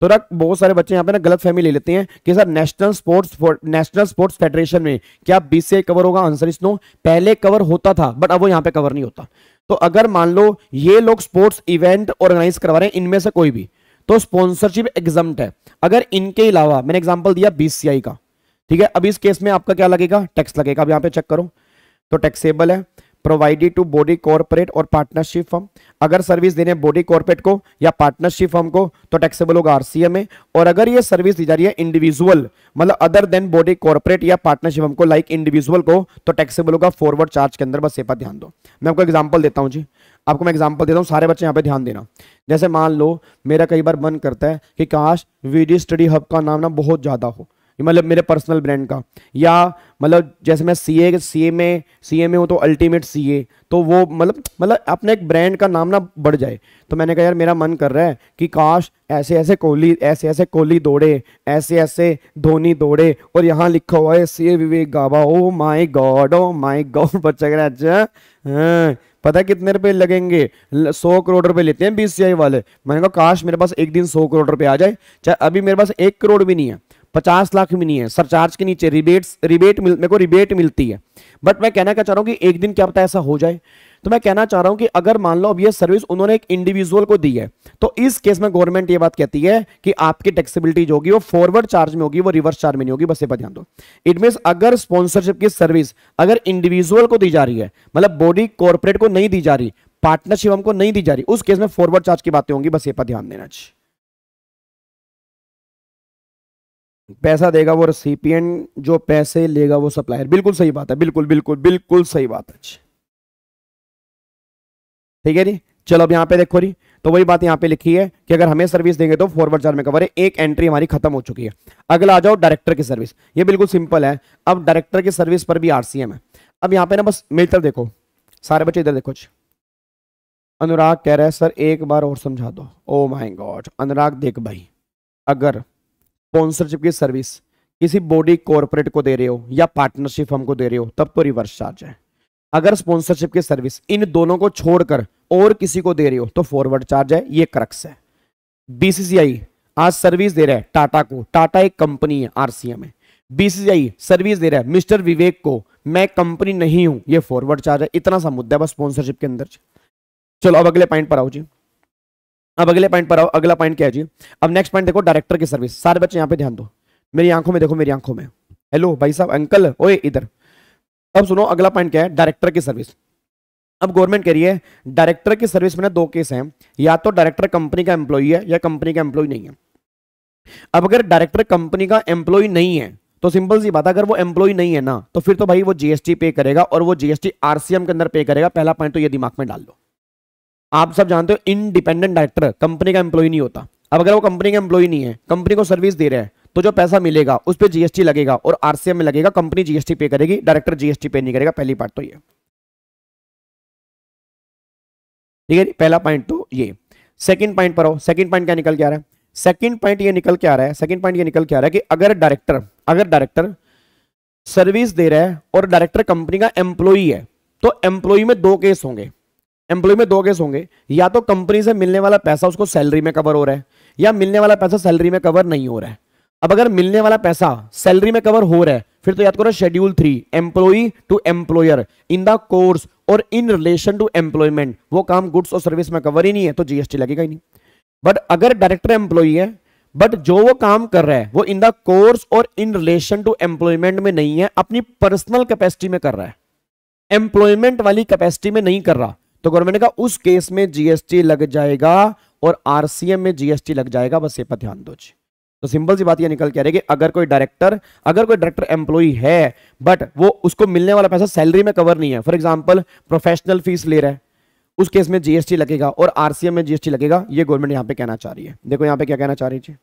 S2: तो रख बहुत सारे बच्चे यहाँ पे ना गलत फहमी ले लेते हैं कि sir national sports national sports federation में क्या बीसीआई कवर होगा आंसर इस नो पहले कवर होता था बट अब वो यहाँ पे कवर नहीं होता तो अगर मान लो ये लोग स्पोर्ट्स इवेंट ऑर्गेनाइज करवा रहे हैं इनमें से कोई भी तो स्पॉन्सरशिप एग्जाम है अगर इनके अलावा मैंने एग्जाम्पल दिया बीसीआई का ठीक है अब इस केस में आपका क्या लगेगा टैक्स लगेगा अब यहाँ पे चेक करो तो टैक्सेबल है प्रोवाइडेड टू बॉडी कॉर्पोरेट और पार्टनरशिप फर्म अगर सर्विस देने बॉडी कॉर्पोरेट को या पार्टनरशिप फर्म को तो टैक्सेबल होगा आरसीए में और अगर ये सर्विस दी जा रही है इंडिविजुअल मतलब अदर देन बॉडी कॉर्पोरेट या पार्टनरशिप फर्म को लाइक इंडिविजुअल को तो टैक्सेबल होगा फॉरवर्ड चार्ज के अंदर बस ये पर ध्यान दो मैं आपको एग्जाम्पल देता हूँ जी आपको मैं एग्जाम्पल देता हूँ सारे बच्चे यहाँ पे ध्यान देना जैसे मान लो मेरा कई बार मन करता है कि काश वीडियो स्टडी हब का नाम ना बहुत ज़्यादा हो मतलब मेरे पर्सनल ब्रांड का या मतलब जैसे मैं सी ए सी ए में सी ए में हूँ तो अल्टीमेट सी ए तो वो मतलब मतलब अपने एक ब्रांड का नाम ना बढ़ जाए तो मैंने कहा यार मेरा मन कर रहा है कि काश ऐसे ऐसे कोहली ऐसे ऐसे कोहली दौड़े ऐसे ऐसे धोनी दौड़े और यहाँ लिखा हुआ है सी ए विवेक गाबा ओ माई गॉड ओ माई गॉड बच्चा कह रहे अच्छा हाँ पता है कितने रुपए लगेंगे सौ करोड़ रुपए लेते हैं बीसीआई वाले मैंने कहा काश मेरे पास एक दिन सौ करोड़ रुपए आ जाए चाहे अभी मेरे पास एक करोड़ भी नहीं है पचास लाख भी नहीं है सरचार्ज के नीचे रिबेट्स रिबेट मिल मेरे को रिबेट मिलती है बट मैं कहना क्या चाह रहा हूँ कि एक दिन क्या पता ऐसा हो जाए तो मैं कहना चाह रहा हूँ कि अगर मान लो अब ये सर्विस उन्होंने एक इंडिविजुअल को दी है तो इस केस में गवर्नमेंट ये बात कहती है कि आपकी टैक्सेबिलिटी जो होगी वो फॉरवर्ड चार्ज में होगी वो रिवर्स चार्ज में नहीं होगी बस ये पर ध्यान दो इट मीन अगर स्पॉन्सरशिप की सर्विस अगर इंडिविजुअल को दी जा रही है मतलब बॉडी कॉर्पोरेट को नहीं दी जा रही पार्टनरशिप हमको नहीं दी जा रही उस केस में फॉरवर्ड चार्ज की बातें होंगी बस ये पर ध्यान देना चाहिए
S3: पैसा देगा वो रिसिपियन जो पैसे लेगा वो सप्लायर बिल्कुल सही बात है बिल्कुल बिल्कुल बिल्कुल सही बात है ठीक है
S2: जी चलो अब यहां पे देखो जी तो वही बात यहां पे लिखी है कि अगर हमें सर्विस देंगे तो फॉरवर्ड चार्ज में कवर है एक एंट्री हमारी खत्म हो चुकी है अगला आ जाओ डायरेक्टर की सर्विस ये बिल्कुल सिंपल है अब डायरेक्टर की सर्विस पर भी आरसीएम है अब यहां पे ना बस मेरी तरफ देखो सारे बच्चे इधर देखो अनुराग कह रहे हैं सर एक बार और समझा दो ओ माई गॉड अनुराग देख भाई अगर स्पॉन्सरशिप की सर्विस किसी बॉडी कॉरपोरेट को दे रहे हो या पार्टनरशिप हमको दे रहे हो तब तो रिवर्स चार्ज है अगर स्पॉन्सरशिप की सर्विस इन दोनों को छोड़कर और किसी को दे रहे हो तो फॉरवर्ड चार्ज है ये क्रक्स है बीसीसीआई आज सर्विस दे रहा है टाटा को टाटा एक कंपनी है आरसीएम है बीसीसीआई सर्विस दे रहा है मिस्टर विवेक को मैं कंपनी नहीं हूं ये फॉरवर्ड चार्ज है इतना सा मुद्दा है बस स्पॉन्सरशिप के अंदर चलो अब अगले पॉइंट पर आओ जी अब अगले पॉइंट पर आओ अगला पॉइंट क्या है जी अब नेक्स्ट पॉइंट देखो डायरेक्टर की सर्विस सारे बच्चे यहाँ पे ध्यान दो मेरी आंखों में देखो मेरी आंखों में हेलो भाई साहब अंकल ओए इधर अब सुनो अगला पॉइंट क्या है डायरेक्टर की सर्विस अब गवर्नमेंट कह रही है डायरेक्टर की सर्विस में ना दो केस हैं या तो डायरेक्टर कंपनी का एम्प्लॉई है या कंपनी का एम्प्लॉय नहीं है अब अगर डायरेक्टर कंपनी का एम्प्लॉय नहीं है तो सिंपल सी बात है अगर वो एम्प्लॉय नहीं है ना तो फिर तो भाई वो जीएसटी पे करेगा और वो जीएसटी आरसीएम के अंदर पे करेगा पहला पॉइंट तो ये दिमाग में डाल लो आप सब जानते हो इनडिपेंडेंट डायरेक्टर कंपनी का एम्प्लॉय नहीं होता अब अगर वो कंपनी का एम्प्लॉय नहीं है कंपनी को सर्विस दे रहे हैं तो जो पैसा मिलेगा उस पर जीएसटी लगेगा और आरसीएम में लगेगा कंपनी जीएसटी पे करेगी डायरेक्टर जीएसटी पे नहीं करेगा पहली पार्ट तो ये ठीक है पहला पॉइंट तो ये सेकंड पॉइंट पर हो सेकंड पॉइंट क्या निकल के आ रहा है सेकंड पॉइंट ये निकल के आ रहा है सेकंड पॉइंट ये निकल के आ रहा है कि अगर डायरेक्टर अगर डायरेक्टर सर्विस दे रहा है और डायरेक्टर कंपनी का एम्प्लॉई है तो एम्प्लॉई में दो केस होंगे एम्प्लॉय में दो केस होंगे या तो कंपनी से मिलने वाला पैसा उसको सैलरी में कवर हो रहा है या मिलने वाला पैसा सैलरी में कवर नहीं हो रहा है अब अगर मिलने वाला पैसा सैलरी में कवर हो रहा है फिर तो याद करो schedule three employee to employer in the course और इन रिलेशन टू एम्प्लॉयमेंट वो काम गुड्स और सर्विस में कवर ही नहीं है तो जीएसटी लगेगा ही नहीं बट अगर डायरेक्टर एम्प्लॉई है बट जो वो काम कर रहा है वो इन द कोर्स और इन रिलेशन टू एम्प्लॉयमेंट में नहीं है अपनी पर्सनल कैपेसिटी में कर रहा है एम्प्लॉयमेंट वाली कैपेसिटी में नहीं कर रहा तो गवर्नमेंट कहा उस केस में जीएसटी लग जाएगा और आरसीएम में जीएसटी लग जाएगा बस ये पर ध्यान दो जी तो सिंपल सी बात ये निकल के आ है कि अगर कोई डायरेक्टर अगर कोई डायरेक्टर एम्प्लॉई है बट वो उसको मिलने वाला पैसा सैलरी में कवर नहीं है फॉर एग्जाम्पल प्रोफेशनल फीस ले रहा है उस केस में जीएसटी लगेगा और आरसीएम में जीएसटी लगेगा ये गवर्नमेंट यहां पे कहना चाह रही है देखो यहां पे क्या कहना चाह रही है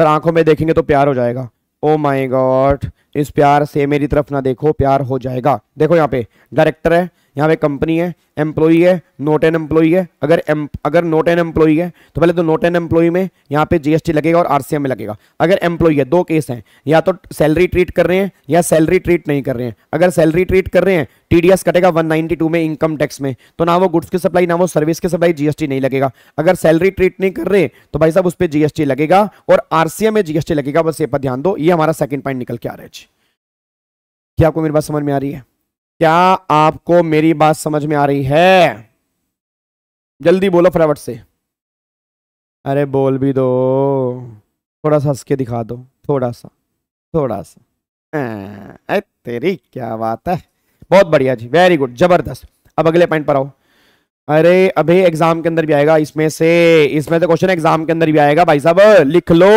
S2: सर आंखों में देखेंगे तो प्यार हो जाएगा ओ माई गॉड इस प्यार से मेरी तरफ ना देखो प्यार हो जाएगा देखो यहाँ पे डायरेक्टर है यहाँ पे कंपनी है एम्प्लॉई है नोट एन एम्प्लॉई है अगर एम अगर नोट एन एम्प्लॉई है तो पहले तो नोट एन एम्प्लॉई में यहाँ पे जीएसटी लगेगा और आरसीएम में लगेगा अगर एम्प्लॉई है दो केस हैं या तो सैलरी ट्रीट कर रहे हैं या सैलरी ट्रीट नहीं कर रहे हैं अगर सैलरी ट्रीट कर रहे हैं टीडीएस कटेगा 192 में इनकम टैक्स में तो ना वो गुड्स की सप्लाई ना वो सर्विस की सप्लाई जीएसटी नहीं लगेगा अगर सैलरी ट्रीट नहीं कर रहे तो भाई साहब उस पर जीएसटी लगेगा और आरसीएम में जीएसटी लगेगा बस ये पर ध्यान दो ये हमारा सेकंड पॉइंट निकल के आ रहा है क्या आपको मेरी बात समझ में आ रही है क्या आपको मेरी बात समझ में आ रही है जल्दी बोलो फटाफट से अरे बोल भी दो थोड़ा सा हंस के दिखा दो थोड़ा सा थोड़ा सा हाँ, अरे तेरी क्या बात है बहुत बढ़िया जी वेरी गुड जबरदस्त अब अगले पॉइंट पर आओ अरे अभी एग्जाम के अंदर भी आएगा इसमें से इसमें से क्वेश्चन एग्जाम के अंदर भी आएगा भाई साहब लिख लो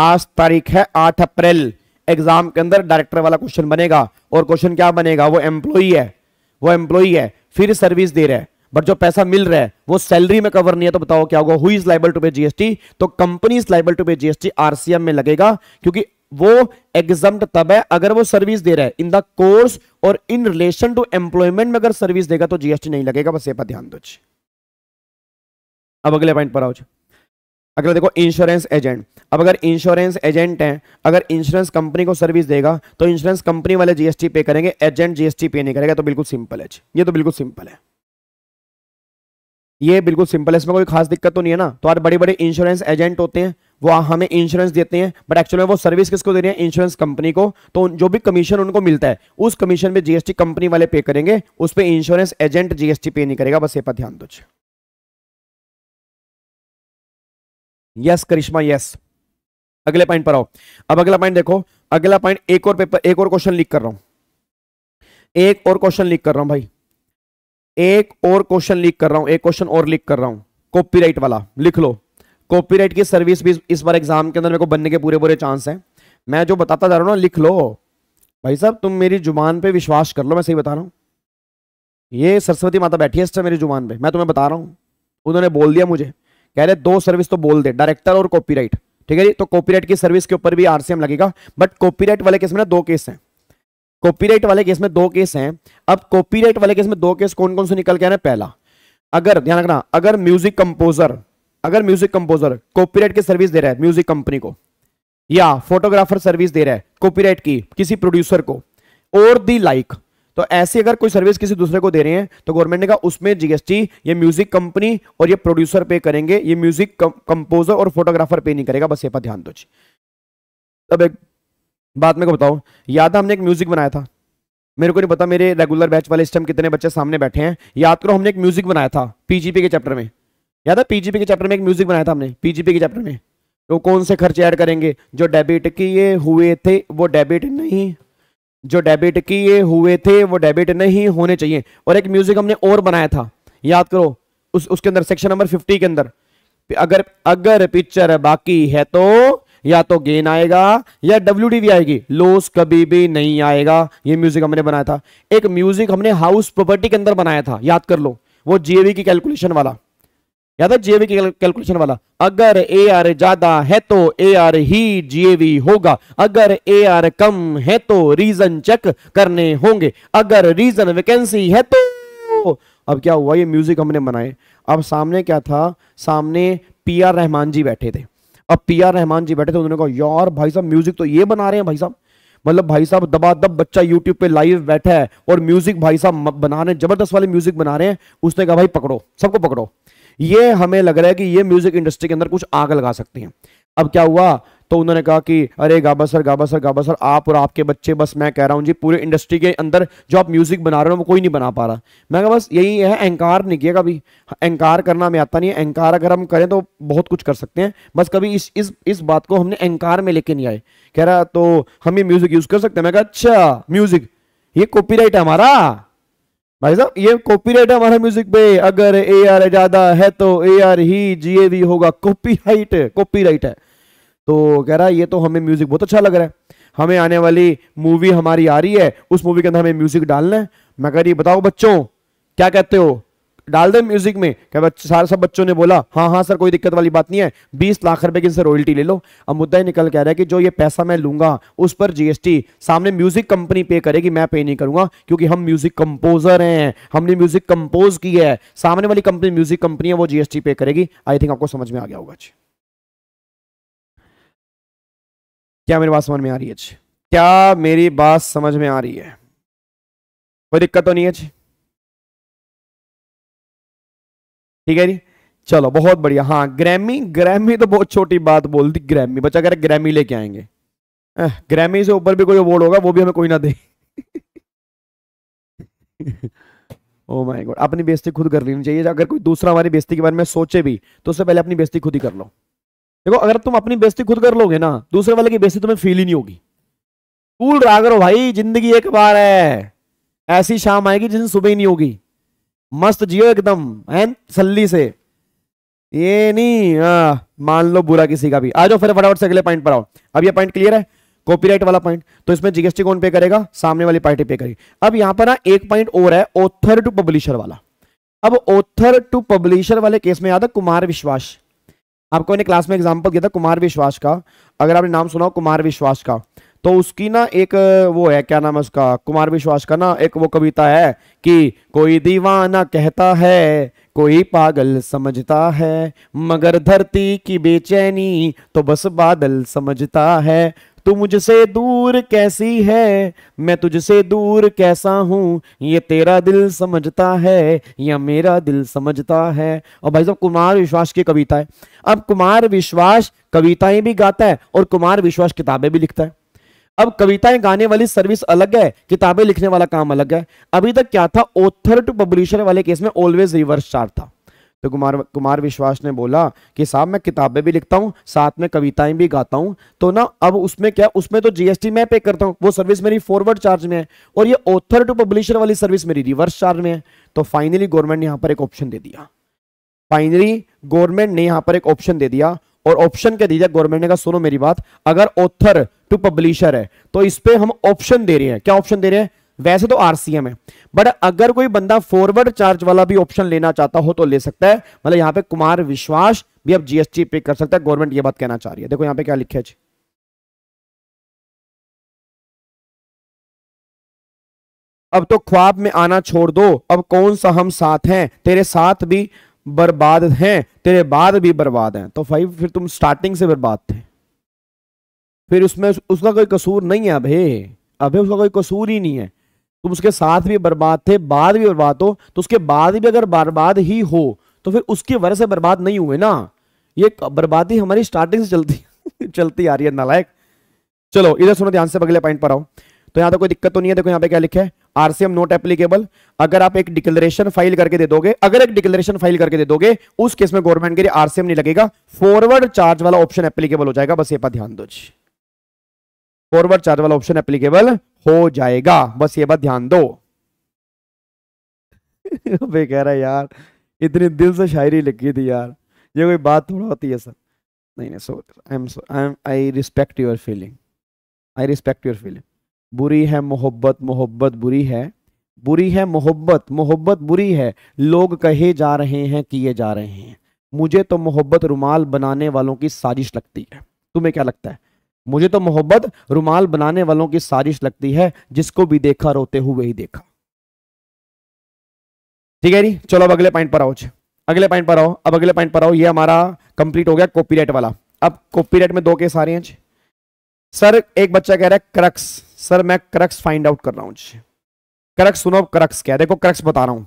S2: आज तारीख है आठ अप्रैल एग्जाम के अंदर डायरेक्टर वाला क्वेश्चन बनेगा और क्वेश्चन क्या बनेगा वो एम्प्लॉई है वो एम्प्लॉई है फिर सर्विस दे रहा है बट जो पैसा मिल रहा है वो सैलरी में कवर नहीं है तो बताओ क्या होगा who is liable to pay GST तो company is liable to pay GST RCM में लगेगा क्योंकि वो एग्जाम तब है अगर वो सर्विस दे रहा है इन द कोर्स और इन रिलेशन टू एम्प्लॉयमेंट में अगर सर्विस देगा तो जीएसटी नहीं लगेगा बस ये पर ध्यान दो अब अगले पॉइंट पर आओ अगला देखो इंश्योरेंस एजेंट अब अगर इंश्योरेंस एजेंट है अगर इंश्योरेंस कंपनी को सर्विस देगा तो इंश्योरेंस कंपनी वाले जीएसटी पे करेंगे एजेंट जीएसटी पे नहीं करेगा तो बिल्कुल सिंपल है ये तो बिल्कुल सिंपल है ये बिल्कुल सिंपल है इसमें कोई खास दिक्कत तो नहीं है ना तो आज बड़े बड़े इंश्योरेंस एजेंट होते हैं वो हमें इंश्योरेंस देते हैं बट एक्चुअली में वो सर्विस किसको दे रहे हैं इंश्योरेंस कंपनी को तो जो भी कमीशन उनको मिलता है उस कमीशन पे जीएसटी कंपनी वाले पे करेंगे उस पर इंश्योरेंस एजेंट
S3: जीएसटी पे नहीं करेगा बस ये पर ध्यान दो यस करिश्मा यस अगले पॉइंट पर आओ अब अगला पॉइंट देखो अगला पॉइंट
S2: एक और पेपर एक और क्वेश्चन लिख कर रहा हूं एक और क्वेश्चन लिख कर रहा हूं भाई एक और क्वेश्चन लिख कर रहा हूं एक क्वेश्चन और लिख कर रहा हूं कॉपीराइट वाला लिख लो कॉपीराइट की सर्विस भी इस बार एग्जाम के अंदर मेरे को बनने के पूरे पूरे चांस हैं मैं जो बताता जा रहा हूं ना लिख लो भाई साहब तुम मेरी जुबान पे विश्वास कर लो मैं सही बता रहा हूँ ये सरस्वती माता बैठी है इस मेरी जुबान पे मैं तुम्हें बता रहा हूँ उन्होंने बोल दिया मुझे कह रहे दो सर्विस तो बोल दे डायरेक्टर और कॉपीराइट ठीक है जी तो कॉपीराइट की सर्विस के ऊपर भी आरसीएम लगेगा बट कॉपीराइट वाले केस में ना दो केस हैं कॉपीराइट वाले केस में दो केस हैं अब कॉपीराइट वाले केस में दो केस कौन कौन से निकल के आ रहे हैं पहला अगर ध्यान रखना अगर म्यूजिक कंपोजर अगर म्यूजिक कंपोजर कॉपीराइट की सर्विस दे रहा है म्यूजिक कंपनी को या फोटोग्राफर सर्विस दे रहा है कॉपीराइट की किसी प्रोड्यूसर को और दी लाइक like, तो ऐसी अगर कोई सर्विस किसी दूसरे को दे रहे हैं तो गवर्नमेंट ने कहा उसमें जीएसटी ये म्यूजिक कंपनी और ये प्रोड्यूसर पे करेंगे ये म्यूजिक कंपोजर और फोटोग्राफर पे नहीं करेगा बस ये पर ध्यान दो तब एक बात मेरे को बताओ याद हमने एक म्यूजिक बनाया था मेरे को नहीं पता मेरे रेगुलर बैच वाले सिस्टम कितने बच्चे सामने बैठे हैं याद करो हमने एक म्यूजिक बनाया था पीजीपी के चैप्टर में याद है पीजीपी के चैप्टर में एक म्यूजिक बनाया था हमने पीजीपी के चैप्टर में तो कौन से खर्चे ऐड करेंगे जो डेबिट किए हुए थे वो डेबिट नहीं जो डेबिट किए हुए थे वो डेबिट नहीं होने चाहिए और एक म्यूजिक हमने और बनाया था याद करो उस उसके अंदर सेक्शन नंबर फिफ्टी के अंदर अगर अगर पिक्चर बाकी है तो या तो गेन आएगा या डब्ल्यू डी आएगी लॉस कभी भी नहीं आएगा ये म्यूजिक हमने बनाया था एक म्यूजिक हमने हाउस प्रॉपर्टी के अंदर बनाया था याद कर लो वो जीएवी की कैलकुलेशन वाला याद है जीएवी के कैलकुलेशन वाला अगर ए आर ज्यादा है तो ए आर ही जीएवी होगा अगर ए आर कम है तो रीजन चेक करने होंगे अगर रीजन वैकेंसी है तो अब क्या हुआ ये म्यूजिक हमने बनाए अब सामने क्या था सामने पी आर रहमान जी बैठे थे अब पी आर रहमान जी बैठे थे उन्होंने कहा यार भाई साहब म्यूजिक तो ये बना रहे हैं भाई साहब मतलब भाई साहब दबा दब बच्चा यूट्यूब पे लाइव बैठा है और म्यूजिक भाई साहब बना रहे हैं जबरदस्त वाले म्यूजिक बना रहे हैं उसने कहा भाई पकड़ो सबको पकड़ो ये हमें लग रहा है कि ये म्यूजिक इंडस्ट्री के अंदर कुछ आग लगा सकती हैं अब क्या हुआ तो उन्होंने कहा कि अरे Gaba sir Gaba sir Gaba sir आप और आपके बच्चे बस मैं कह रहा हूँ जी पूरे इंडस्ट्री के अंदर जो आप म्यूजिक बना रहे हो वो कोई नहीं बना पा रहा मैं कहा बस यही है अहंकार नहीं किया कभी अहंकार करना हमें आता नहीं है अहंकार अगर हम करें तो बहुत कुछ कर सकते हैं बस कभी इस इस इस बात को हमने अहंकार में लेके नहीं आए कह रहा तो हम ये म्यूजिक यूज कर सकते हैं मैं कहा अच्छा म्यूजिक ये कॉपी है हमारा भाई साहब ये कॉपीराइट है हमारा म्यूजिक पे अगर ए आर ज्यादा है तो ए आर ही जी ए वी होगा कॉपीराइट कॉपीराइट है तो कह रहा है ये तो हमें म्यूजिक बहुत अच्छा लग रहा है हमें आने वाली मूवी हमारी आ रही है उस मूवी के अंदर हमें म्यूजिक डालना है मैं कह रही बताओ बच्चों क्या कहते हो डाल दे म्यूजिक में क्या बच्चे सारे सब बच्चों ने बोला हाँ हाँ सर कोई दिक्कत वाली बात नहीं है बीस लाख रुपए की सर रॉयल्टी ले लो अब मुद्दा ही निकल के आ रहा है कि जो ये पैसा मैं लूंगा उस पर जीएसटी सामने म्यूजिक कंपनी पे करेगी मैं पे नहीं करूंगा क्योंकि हम म्यूजिक कंपोजर हैं हमने म्यूजिक कंपोज की है सामने वाली कंपनी म्यूजिक कंपनी है वो जीएसटी पे करेगी आई थिंक आपको समझ में आ गया होगा जी
S3: क्या मेरी बात समझ में आ रही है जी क्या मेरी बात समझ में आ रही है कोई दिक्कत तो नहीं है जी ठीक है जी चलो बहुत बढ़िया हाँ ग्रैमी ग्रैमी
S2: तो बहुत छोटी बात बोल दी ग्रैमी बच्चा कह रहे ग्रैमी लेके आएंगे ग्रैमी से ऊपर भी कोई अवॉर्ड होगा वो भी हमें कोई ना दे ओ माय गॉड अपनी बेस्ती खुद कर लेनी चाहिए अगर कोई दूसरा हमारी बेस्ती के बारे में सोचे भी तो उससे पहले अपनी बेस्ती खुद ही कर लो देखो अगर तुम अपनी बेस्ती खुद कर लोगे ना दूसरे वाले की बेस्ती तुम्हें फील ही नहीं होगी कूल रहा करो भाई जिंदगी एक बार है ऐसी शाम आएगी जिसमें सुबह ही नहीं होगी मस्त जियो एकदम है सल्ली से ये नहीं आ, हाँ, मान लो बुरा किसी का भी आ जाओ फिर फटाफट से अगले पॉइंट पर आओ अब ये पॉइंट क्लियर है कॉपीराइट वाला पॉइंट तो इसमें जीएसटी कौन पे करेगा सामने वाली पार्टी पे करेगी अब यहां पर ना एक पॉइंट और है ऑथर टू पब्लिशर वाला अब ऑथर टू पब्लिशर वाले केस में याद है कुमार विश्वास आपको मैंने क्लास में एग्जाम्पल दिया था कुमार विश्वास का अगर आपने नाम सुना हो कुमार विश्वास का तो उसकी ना एक वो है क्या नाम है उसका कुमार विश्वास का ना एक वो कविता है कि कोई दीवाना कहता है कोई पागल समझता है मगर धरती की बेचैनी तो बस बादल समझता है तू मुझसे दूर कैसी है मैं तुझसे दूर कैसा हूँ ये तेरा दिल समझता है या मेरा दिल समझता है और भाई साहब कुमार विश्वास की कविता है अब कुमार विश्वास कविताएं भी गाता है और कुमार विश्वास किताबें भी लिखता है अब कविताएं गाने वाली सर्विस अलग है किताबें लिखने वाला काम अलग है अभी तक क्या था ऑथर टू पब्लिशर वाले केस में ऑलवेज रिवर्स चार्ज था तो कुमार कुमार विश्वास ने बोला कि साहब मैं किताबें भी लिखता हूं साथ में कविताएं भी गाता हूं तो ना अब उसमें क्या उसमें तो जीएसटी मैं पे करता हूं वो सर्विस मेरी फॉरवर्ड चार्ज में है और ये ऑथर टू पब्लिशर वाली सर्विस मेरी रिवर्स चार्ज में है तो फाइनली गवर्नमेंट ने यहां पर एक ऑप्शन दे दिया फाइनली गवर्नमेंट ने यहाँ पर एक ऑप्शन दे दिया और ऑप्शन क्या दे दिया गवर्नमेंट ने कहा सुनो मेरी बात अगर ऑथर टू पब्लिशर है तो इस पर हम ऑप्शन दे रहे हैं क्या ऑप्शन दे रहे हैं वैसे तो आरसीएम है बट अगर कोई बंदा फॉरवर्ड चार्ज वाला भी ऑप्शन लेना चाहता हो तो ले सकता है मतलब यहां पे कुमार विश्वास भी अब जीएसटी पे कर सकता है
S3: गवर्नमेंट ये बात कहना चाह रही है देखो यहां पे क्या लिखे जी अब तो ख्वाब में आना छोड़ दो अब कौन सा हम
S2: साथ हैं तेरे साथ भी बर्बाद हैं तेरे बाद भी बर्बाद हैं तो भाई फिर तुम स्टार्टिंग से बर्बाद थे फिर उसमें उसका कोई कसूर नहीं है अभे अभे उसका कोई कसूर ही नहीं है तुम उसके साथ भी बर्बाद थे बाद भी बर्बाद हो तो उसके बाद भी अगर बर्बाद ही हो तो फिर उसकी वजह से बर्बाद नहीं हुए ना ये बर्बादी हमारी स्टार्टिंग से चलती [LAUGHS] चलती आ रही है नालायक चलो इधर सुनो ध्यान से अगले पॉइंट पर आओ तो यहाँ तो कोई दिक्कत तो नहीं है देखो यहाँ पे क्या लिखा है आरसीएम नोट एप्लीकेबल अगर आप एक डिक्लेरेशन फाइल करके दे दोगे अगर एक डिक्लेरेशन फाइल करके दे दोगे उस केस में गवर्नमेंट के लिए आरसीएम नहीं लगेगा फॉरवर्ड चार्ज वाला ऑप्शन एप्लीकेबल हो जाएगा बस ये पर ध्यान दो जी फॉरवर्ड चार्ज वाला ऑप्शन एप्लीकेबल हो जाएगा बस ये बात ध्यान दो [LAUGHS] अबे कह रहा है यार इतनी दिल से शायरी लिखी थी यार ये कोई बात थोड़ा होती है सर नहीं नहीं so I am so I am I respect your feeling I respect your feeling बुरी है मोहब्बत मोहब्बत बुरी है बुरी है मोहब्बत मोहब्बत बुरी है लोग कहे जा रहे हैं किए जा रहे हैं मुझे तो मोहब्बत रुमाल बनाने वालों की साजिश लगती है तुम्हें क्या लगता है मुझे तो मोहब्बत रुमाल बनाने वालों की साजिश लगती है जिसको भी देखा रोते हुए ही देखा ठीक है जी चलो अब अगले पॉइंट पर आओ अगले पॉइंट पर आओ अब अगले पॉइंट पर आओ ये हमारा कंप्लीट हो गया कॉपीराइट वाला अब कॉपीराइट में दो केस आ रहे हैं सर एक बच्चा कह रहा है क्रक्स सर मैं क्रक्स फाइंड आउट कर रहा हूँ क्रक्स सुनो क्रक्स क्या देखो क्रक्स बता रहा हूं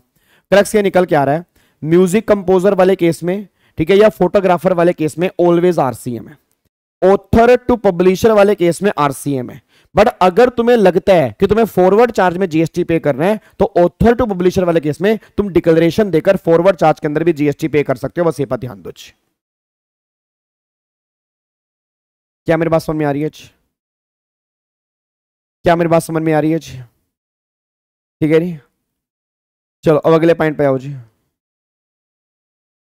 S2: क्रक्स ये निकल के आ रहा है म्यूजिक कंपोजर वाले केस में ठीक है या फोटोग्राफर वाले केस में ऑलवेज आरसीएम है ऑथर टू पब्लिशर वाले केस में आरसीएम है बट अगर तुम्हें लगता है कि तुम्हें फॉरवर्ड चार्ज में जीएसटी पे करना है तो ऑथर टू पब्लिशर वाले केस में तुम
S3: डिक्लेरेशन देकर फॉरवर्ड चार्ज के अंदर भी जीएसटी पे कर सकते हो बस ये पर ध्यान दो क्या मेरे पास समझ में आ रही है क्या मेरी बात समझ में आ रही है ठीक है जी चलो अब अगले पॉइंट पे आओ जी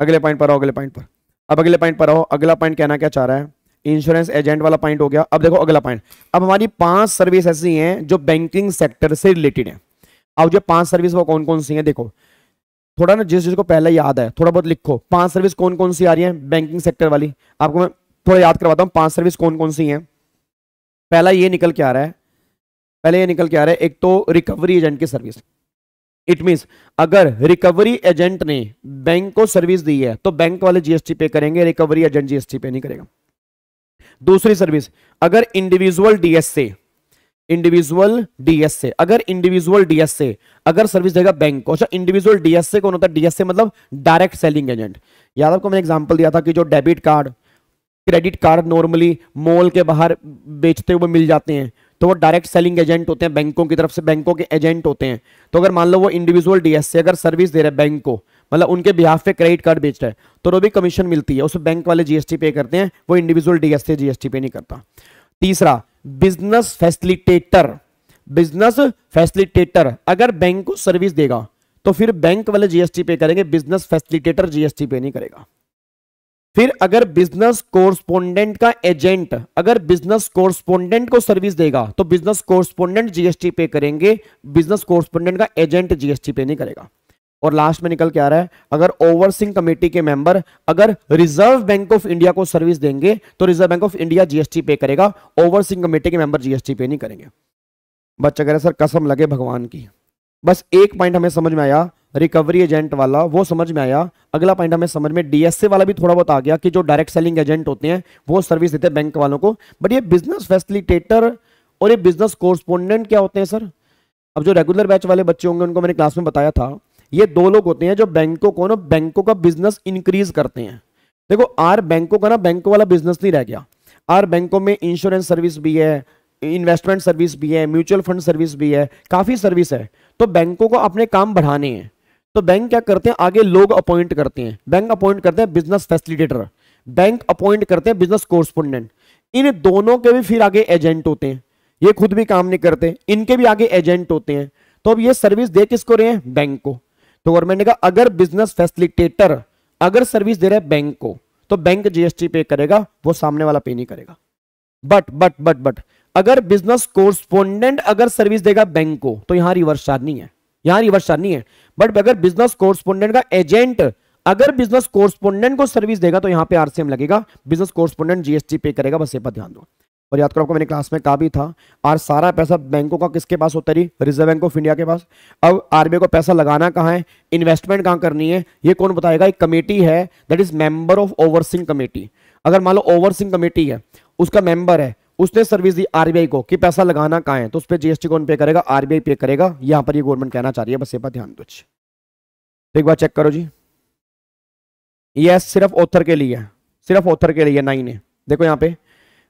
S3: अगले पॉइंट पर आओ अगले पॉइंट पर अब अगले पॉइंट पर आओ अगला पॉइंट
S2: कहना क्या चाह रहा है इंश्योरेंस एजेंट वाला पॉइंट हो गया अब देखो अगला पॉइंट अब हमारी पांच सर्विस ऐसी हैं जो बैंकिंग सेक्टर से रिलेटेड है अब जो पांच सर्विस वो कौन कौन सी हैं देखो थोड़ा ना जिस जिसको पहले याद है थोड़ा बहुत लिखो पांच सर्विस कौन कौन सी आ रही है बैंकिंग सेक्टर वाली आपको मैं थोड़ा याद करवाता हूँ पांच सर्विस कौन कौन सी है पहला ये निकल के आ रहा है पहले ये निकल के आ रहा है एक तो रिकवरी एजेंट की सर्विस इट मीन्स अगर रिकवरी एजेंट ने बैंक को सर्विस दी है तो बैंक वाले जीएसटी पे करेंगे रिकवरी एजेंट जीएसटी पे नहीं करेगा दूसरी सर्विस अगर इंडिविजुअल डीएस से इंडिविजुअल डीएस से अगर इंडिविजुअल डीएस से अगर सर्विस देगा बैंक को अच्छा इंडिविजुअल डीएस से कौन होता है डीएस से मतलब डायरेक्ट सेलिंग एजेंट याद आपको मैंने एग्जांपल दिया था कि जो debit card credit card normally mall के बाहर बेचते हुए मिल जाते हैं तो वो डायरेक्ट सेलिंग एजेंट होते हैं बैंकों की तरफ से बैंकों के एजेंट होते हैं तो अगर मान लो वो इंडिविजुअल डीएस से अगर सर्विस दे रहे बैंक को मतलब उनके बिहाफ पे क्रेडिट कार्ड बेचता है तो वो भी कमीशन मिलती है उसे बैंक वाले जीएसटी पे करते हैं वो इंडिविजुअल डीएसटी जीएसटी पे नहीं करता तीसरा बिजनेस फैसिलिटेटर बिजनेस फैसिलिटेटर अगर बैंक को सर्विस देगा तो फिर बैंक वाले जीएसटी पे करेंगे बिजनेस फैसिलिटेटर जीएसटी पे नहीं करेगा फिर अगर बिजनेस कोरस्पोंडेंट का एजेंट अगर बिजनेस कोरस्पोंडेंट को सर्विस देगा तो बिजनेस कोरस्पोंडेंट जीएसटी पे करेंगे बिजनेस कोरस्पोंडेंट का एजेंट जीएसटी पे नहीं करेगा और लास्ट में निकल के आ रहा है अगर ओवरसिंग कमेटी के मेंबर अगर रिजर्व बैंक ऑफ इंडिया को सर्विस देंगे तो reserve bank of India GST pay करेगा ओवरसिंग कमेटी के मेंबर जीएसटी पे नहीं करेंगे बच्चा कह रहे सर कसम लगे भगवान की बस एक पॉइंट हमें समझ में आया रिकवरी एजेंट वाला वो समझ में आया अगला पॉइंट हमें समझ में डीएसए वाला भी थोड़ा बहुत आ गया कि जो डायरेक्ट सेलिंग एजेंट होते हैं वो सर्विस देते हैं बैंक वालों को बट ये बिजनेस फैसिलिटेटर और ये बिजनेस कोरस्पोंडेंट क्या होते हैं सर अब जो रेगुलर बैच वाले बच्चे होंगे उनको मैंने क्लास में बताया था ये दो लोग होते हैं जो बैंकों को ना बैंकों का बिजनेस इंक्रीज करते हैं देखो आर बैंकों का ना बैंकों वाला बिजनेस नहीं रह गया आर बैंकों में इंश्योरेंस सर्विस भी है इन्वेस्टमेंट सर्विस भी है म्यूचुअल फंड सर्विस भी है काफ़ी सर्विस है तो बैंकों को अपने काम बढ़ाने हैं तो बैंक क्या करते हैं आगे लोग अपॉइंट करते हैं बैंक अपॉइंट करते हैं बिजनेस फैसिलिटेटर बैंक अपॉइंट करते हैं बिजनेस कोरस्पोंडेंट इन दोनों के भी फिर आगे एजेंट होते हैं ये खुद भी काम नहीं करते इनके भी आगे एजेंट होते हैं तो अब ये सर्विस दे किसको रहे हैं बैंक को तो गवर्नमेंट ने कहा अगर बिजनेस फैसिलिटेटर अगर सर्विस दे रहा है बैंक को तो बैंक जीएसटी पे करेगा वो सामने वाला पे नहीं करेगा बट बट बट बट अगर बिजनेस कोरस्पोंडेंट अगर सर्विस देगा बैंक को तो यहां रिवर्स चार्ज नहीं है यहां रिवर्स चार्ज नहीं है बट अगर बिजनेस कोरस्पोंडेंट का एजेंट अगर बिजनेस कोरस्पोंडेंट को सर्विस देगा तो यहां पे आरसीएम लगेगा बिजनेस कोरस्पोंडेंट जीएसटी पे करेगा बस ये पर ध्यान दो और याद करो आपको मैंने क्लास में कहा भी था और सारा पैसा बैंकों का किसके पास होता रही रिजर्व बैंक ऑफ इंडिया के पास अब आरबीआई को पैसा लगाना कहाँ है इन्वेस्टमेंट कहाँ करनी है ये कौन बताएगा एक कमेटी है that is member of overseeing committee अगर मान लो ओवरसिंग कमेटी है उसका मेंबर है उसने सर्विस दी आरबीआई को कि पैसा लगाना कहाँ है तो उस पर जीएसटी कौन पे करेगा आरबीआई पे करेगा यहाँ पर ये गवर्नमेंट कहना चाह रही है बस ये बात ध्यान दो एक बार चेक करो जी ये सिर्फ ऑथर के लिए सिर्फ ऑथर के लिए नाइन है देखो यहाँ पे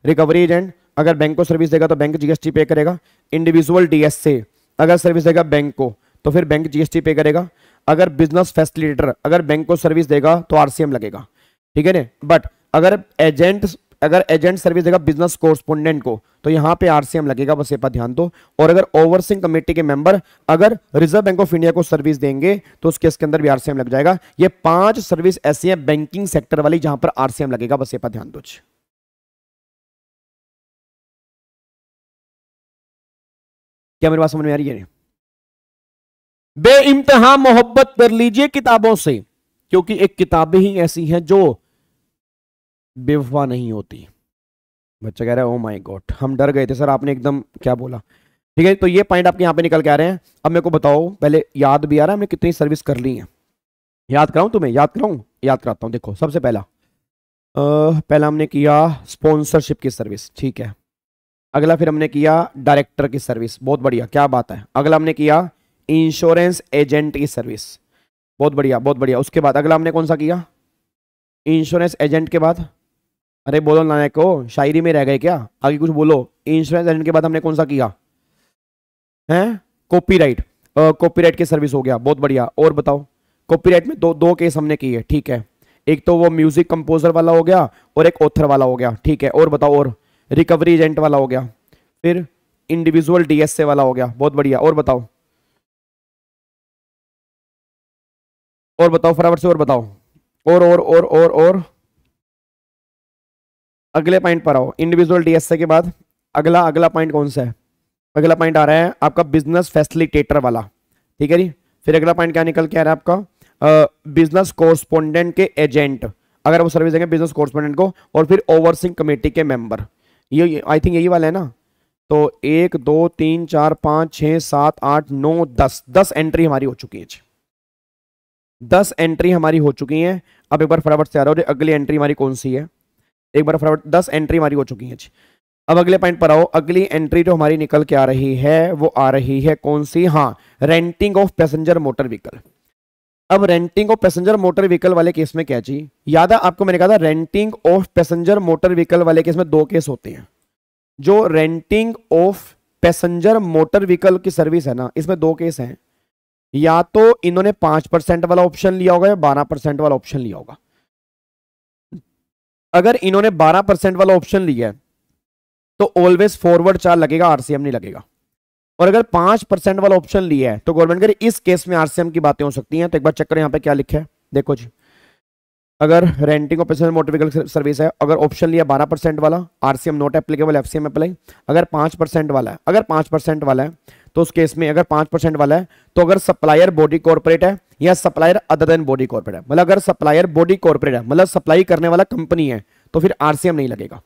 S2: रिकवरी एजेंट अगर बैंक को सर्विस देगा तो बैंक जीएसटी पे करेगा इंडिविजुअल डीएसए अगर सर्विस देगा बैंक को तो फिर बैंक जीएसटी पे करेगा अगर बिजनेस फैसिलिटेटर अगर बैंक को सर्विस देगा तो आरसीएम लगेगा ठीक है ना बट अगर एजेंट अगर एजेंट सर्विस देगा बिजनेस कोरस्पोंडेंट को तो यहाँ पे आरसीएम लगेगा बस ये पर ध्यान दो और अगर ओवरसिंग कमेटी के मेंबर अगर रिजर्व बैंक ऑफ इंडिया को सर्विस देंगे तो उस केस के अंदर भी
S3: आरसीएम लग जाएगा ये पांच सर्विस ऐसी हैं बैंकिंग सेक्टर वाली जहां पर आरसीएम लगेगा बस ये पर ध्यान दो क्या मेरे पास समझ में आ रही है इम्तहा मोहब्बत कर लीजिए
S2: किताबों से क्योंकि एक किताबें ही ऐसी हैं जो बेवफा नहीं होती बच्चा कह रहा है ओ माय गॉड हम डर गए थे सर आपने एकदम क्या बोला ठीक है तो ये पॉइंट आपके यहाँ पे निकल के आ रहे हैं अब मेरे को बताओ पहले याद भी आ रहा है हमने कितनी सर्विस कर ली है याद कराऊं तुम्हें याद कराऊं याद कराता हूं देखो सबसे पहला आ, पहला हमने किया स्पॉन्सरशिप की सर्विस ठीक है अगला फिर हमने किया डायरेक्टर की सर्विस बहुत बढ़िया क्या बात है अगला हमने किया इंश्योरेंस एजेंट की सर्विस बहुत बढ़िया बहुत बढ़िया उसके बाद अगला हमने कौन सा किया इंश्योरेंस एजेंट के बाद अरे बोलो नायक को शायरी में रह गए क्या आगे कुछ बोलो इंश्योरेंस एजेंट के बाद हमने कौन सा किया हैं कॉपीराइट कॉपीराइट की सर्विस हो गया बहुत बढ़िया और बताओ कॉपीराइट में दो दो केस हमने किए ठीक है एक तो वो म्यूजिक कंपोजर वाला हो गया और एक ऑथर वाला हो गया ठीक है और बताओ और रिकवरी एजेंट वाला हो गया फिर इंडिविजुअल डीएसए
S3: वाला हो गया बहुत बढ़िया और बताओ और बताओ फराबर से और बताओ और और और और और
S2: अगले पॉइंट पर आओ इंडिविजुअल डीएसए के बाद अगला अगला पॉइंट कौन सा है अगला पॉइंट आ रहा है आपका बिजनेस फैसिलिटेटर वाला ठीक है जी फिर अगला पॉइंट क्या निकल के आ रहा है आपका बिजनेस कोरस्पोंडेंट के एजेंट अगर वो सर्विस देंगे बिजनेस कोरस्पोंडेंट को और फिर ओवरसिंग कमेटी के मेंबर ये आई थिंक यही वाला है ना तो एक दो तीन चार पाँच छः सात आठ नौ दस दस एंट्री हमारी हो चुकी है दस एंट्री हमारी हो चुकी हैं अब एक बार फटाफट से आ रहा हो अगली एंट्री हमारी कौन सी है एक बार फटाफट दस एंट्री हमारी हो चुकी हैं अब अगले पॉइंट पर आओ अगली एंट्री जो हमारी निकल के आ रही है वो आ रही है कौन सी हाँ renting of passenger motor vehicle अब renting of passenger motor vehicle वाले केस में क्या जी याद है आपको मैंने कहा था renting of passenger motor vehicle वाले केस में दो केस होते हैं जो renting of passenger motor vehicle की सर्विस है ना इसमें दो केस हैं या तो इन्होंने पांच परसेंट वाला ऑप्शन लिया होगा या बारह परसेंट वाला ऑप्शन लिया होगा अगर इन्होंने बारह परसेंट वाला ऑप्शन लिया है तो ऑलवेज फॉरवर्ड चार्ज लगेगा आरसीएम नहीं लगेगा और अगर पांच परसेंट वाला ऑप्शन लिया है तो गवर्नमेंट कह इस केस में आरसीएम की बातें हो सकती हैं तो एक बार चेक करें यहाँ पे क्या लिखा है देखो जी अगर renting operation motor vehicle service है अगर ऑप्शन लिया बारह परसेंट वाला RCM not applicable M apply अगर पांच परसेंट वाला है अगर पांच परसेंट वाला है तो उस केस में अगर पांच परसेंट वाला है तो अगर सप्लायर बॉडी कॉर्पोरेट है या supplier other than body corporate है मतलब अगर सप्लायर बॉडी कॉर्पोरेट है मतलब सप्लाई करने वाला कंपनी है तो फिर आरसीएम नहीं लगेगा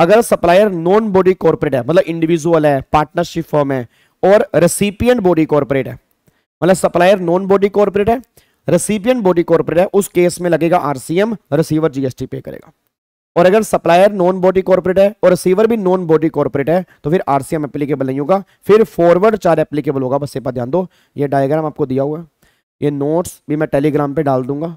S2: अगर सप्लायर नॉन बॉडी कॉर्पोरेट है मतलब इंडिविजुअल है पार्टनरशिप फॉर्म है और रेसिपियंट बॉडी कॉर्पोरेट है मतलब सप्लायर नॉन बॉडी कॉर्पोरेट है रेसिपियंट बॉडी कॉर्पोरेट है उस केस में लगेगा आरसीएम रिसीवर जीएसटी पे करेगा और अगर सप्लायर नॉन बॉडी कॉर्पोरेट है और रिसीवर भी नॉन बॉडी कॉर्पोरेट है तो फिर आरसीएम एप्लीकेबल नहीं होगा फिर फॉरवर्ड चार एप्लीकेबल होगा बस ये ध्यान दो ये डायग्राम आपको दिया हुआ है ये नोट्स भी मैं टेलीग्राम पे डाल दूंगा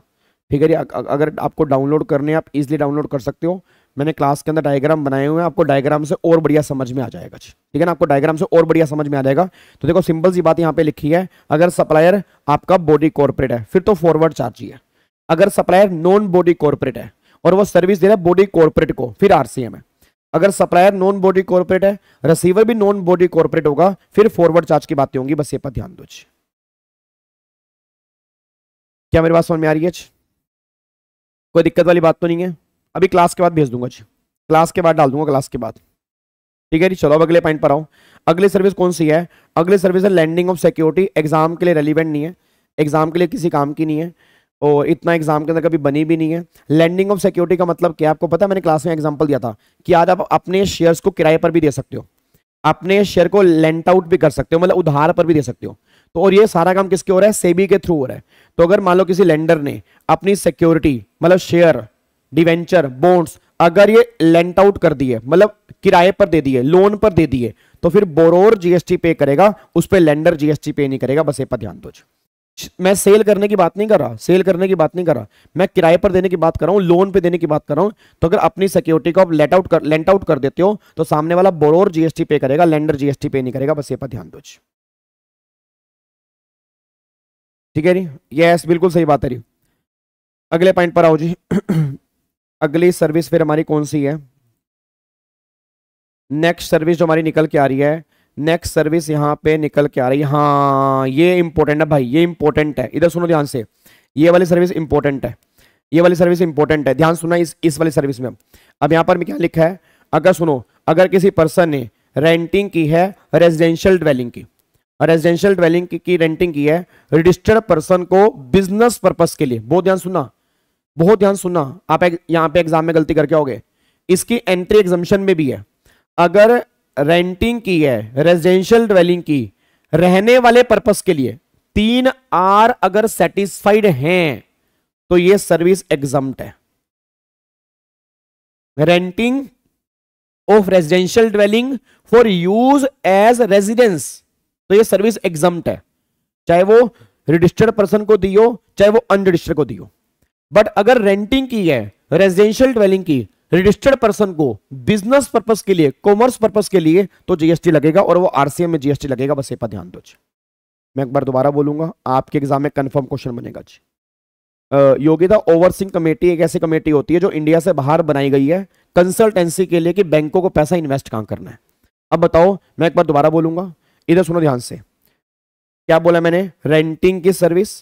S2: ठीक है अगर आपको डाउनलोड करने आप इजिली डाउनलोड कर सकते हो मैंने क्लास के अंदर डायग्राम बनाए हुए हैं आपको डायग्राम से और बढ़िया समझ में आ जाएगा ठीक है ना आपको डायग्राम से और बढ़िया समझ में आ जाएगा तो देखो सिंपल सी बात यहाँ पे लिखी है अगर सप्लायर आपका बॉडी कॉर्पोरेट है फिर तो फॉरवर्ड चार्ज ही है अगर सप्लायर नॉन बॉडी कॉर्पोरेट है और वो सर्विस दे रहा है बॉडी कॉर्पोरेट को फिर आरसीएम है अगर सप्लायर नॉन बॉडी कॉर्पोरेट है रिसीवर भी नॉन बॉडी कॉर्पोरेट होगा
S3: फिर फॉरवर्ड चार्ज की बातें होंगी बस ये पर ध्यान दो क्या मेरी बात समझ में आ रही है कोई दिक्कत वाली बात तो नहीं है अभी क्लास के बाद भेज दूंगा जी
S2: क्लास के बाद डाल दूंगा क्लास के बाद ठीक है जी चलो अब अगले पॉइंट पर आओ अगले सर्विस कौन सी है अगले सर्विस है लैंडिंग ऑफ सिक्योरिटी एग्जाम के लिए रेलिवेंट नहीं है एग्जाम के लिए किसी काम की नहीं है और इतना एग्जाम के अंदर कभी बनी भी नहीं है लैंडिंग ऑफ सिक्योरिटी का मतलब क्या आपको पता है मैंने क्लास में एग्जाम्पल दिया था कि आज आप अपने शेयर्स को किराए पर भी दे सकते हो अपने शेयर को लेंट आउट भी कर सकते हो मतलब उधार पर भी दे सकते हो तो और ये सारा काम किसके हो रहा है सेबी के थ्रू हो रहा है तो अगर मान लो किसी लेंडर ने अपनी सिक्योरिटी मतलब शेयर डिवेंचर बोन्स अगर ये लेंट आउट कर दिए मतलब किराए पर दे दिए लोन पर दे दिए तो फिर बोरोर जीएसटी पे करेगा उस पर लेंडर जीएसटी पे नहीं करेगा बस ये पर ध्यान दो मैं सेल करने की बात नहीं कर रहा सेल करने की बात नहीं कर रहा मैं किराए पर देने की बात कर रहा हूं लोन पे देने की बात कर रहा हूं तो अगर अपनी सिक्योरिटी को आप लेट आउट कर लेंट आउट कर देते हो तो सामने वाला बोरोर जीएसटी पे करेगा लेंडर जीएसटी पे नहीं करेगा बस ये पर
S3: ध्यान दो ठीक है जी यस बिल्कुल सही बात है अगले पॉइंट पर आओ जी अगली सर्विस फिर हमारी कौन सी
S2: है नेक्स्ट सर्विस जो हमारी निकल के आ रही है नेक्स्ट सर्विस यहां पे निकल के आ रही है हाँ ये इंपॉर्टेंट है भाई ये इंपॉर्टेंट है इधर सुनो ध्यान से ये वाली सर्विस इंपॉर्टेंट है ये वाली सर्विस इंपॉर्टेंट है ध्यान सुना इस इस वाली सर्विस में अब यहां पर मैं क्या लिखा है अगर सुनो अगर किसी पर्सन ने रेंटिंग की है रेजिडेंशियल ड्वेलिंग की रेजिडेंशियल ड्वेलिंग की, की रेंटिंग की है रजिस्टर्ड पर्सन को बिजनेस पर्पज के लिए बहुत ध्यान सुना बहुत ध्यान सुनना आप यहां पे एग्जाम में गलती करके आओगे इसकी एंट्री एग्जामेशन में भी है अगर रेंटिंग की है रेजिडेंशियल ड्वेलिंग की रहने वाले पर्पस के लिए तीन आर अगर सेटिस्फाइड हैं तो ये सर्विस एग्जाम है renting of residential dwelling for use as residence तो ये सर्विस एग्जाम है चाहे वो रजिस्टर्ड पर्सन को दियो चाहे वो अनरजिस्टर्ड को दियो बट अगर रेंटिंग की है रेजिडेंशियल ड्वेलिंग की रजिस्टर्ड पर्सन को बिजनेस पर्पस के लिए कॉमर्स पर्पस के लिए तो जीएसटी लगेगा और वो आरसीएम में जीएसटी लगेगा बस एक पर ध्यान दो मैं एक बार दोबारा बोलूंगा आपके एग्जाम में कंफर्म क्वेश्चन बनेगा जी योगिता ओवरसिंग कमेटी एक ऐसी कमेटी होती है जो इंडिया से बाहर बनाई गई है कंसल्टेंसी के लिए कि बैंकों को पैसा इन्वेस्ट कहां करना है अब बताओ मैं एक बार दोबारा बोलूंगा इधर सुनो ध्यान से क्या बोला मैंने रेंटिंग की सर्विस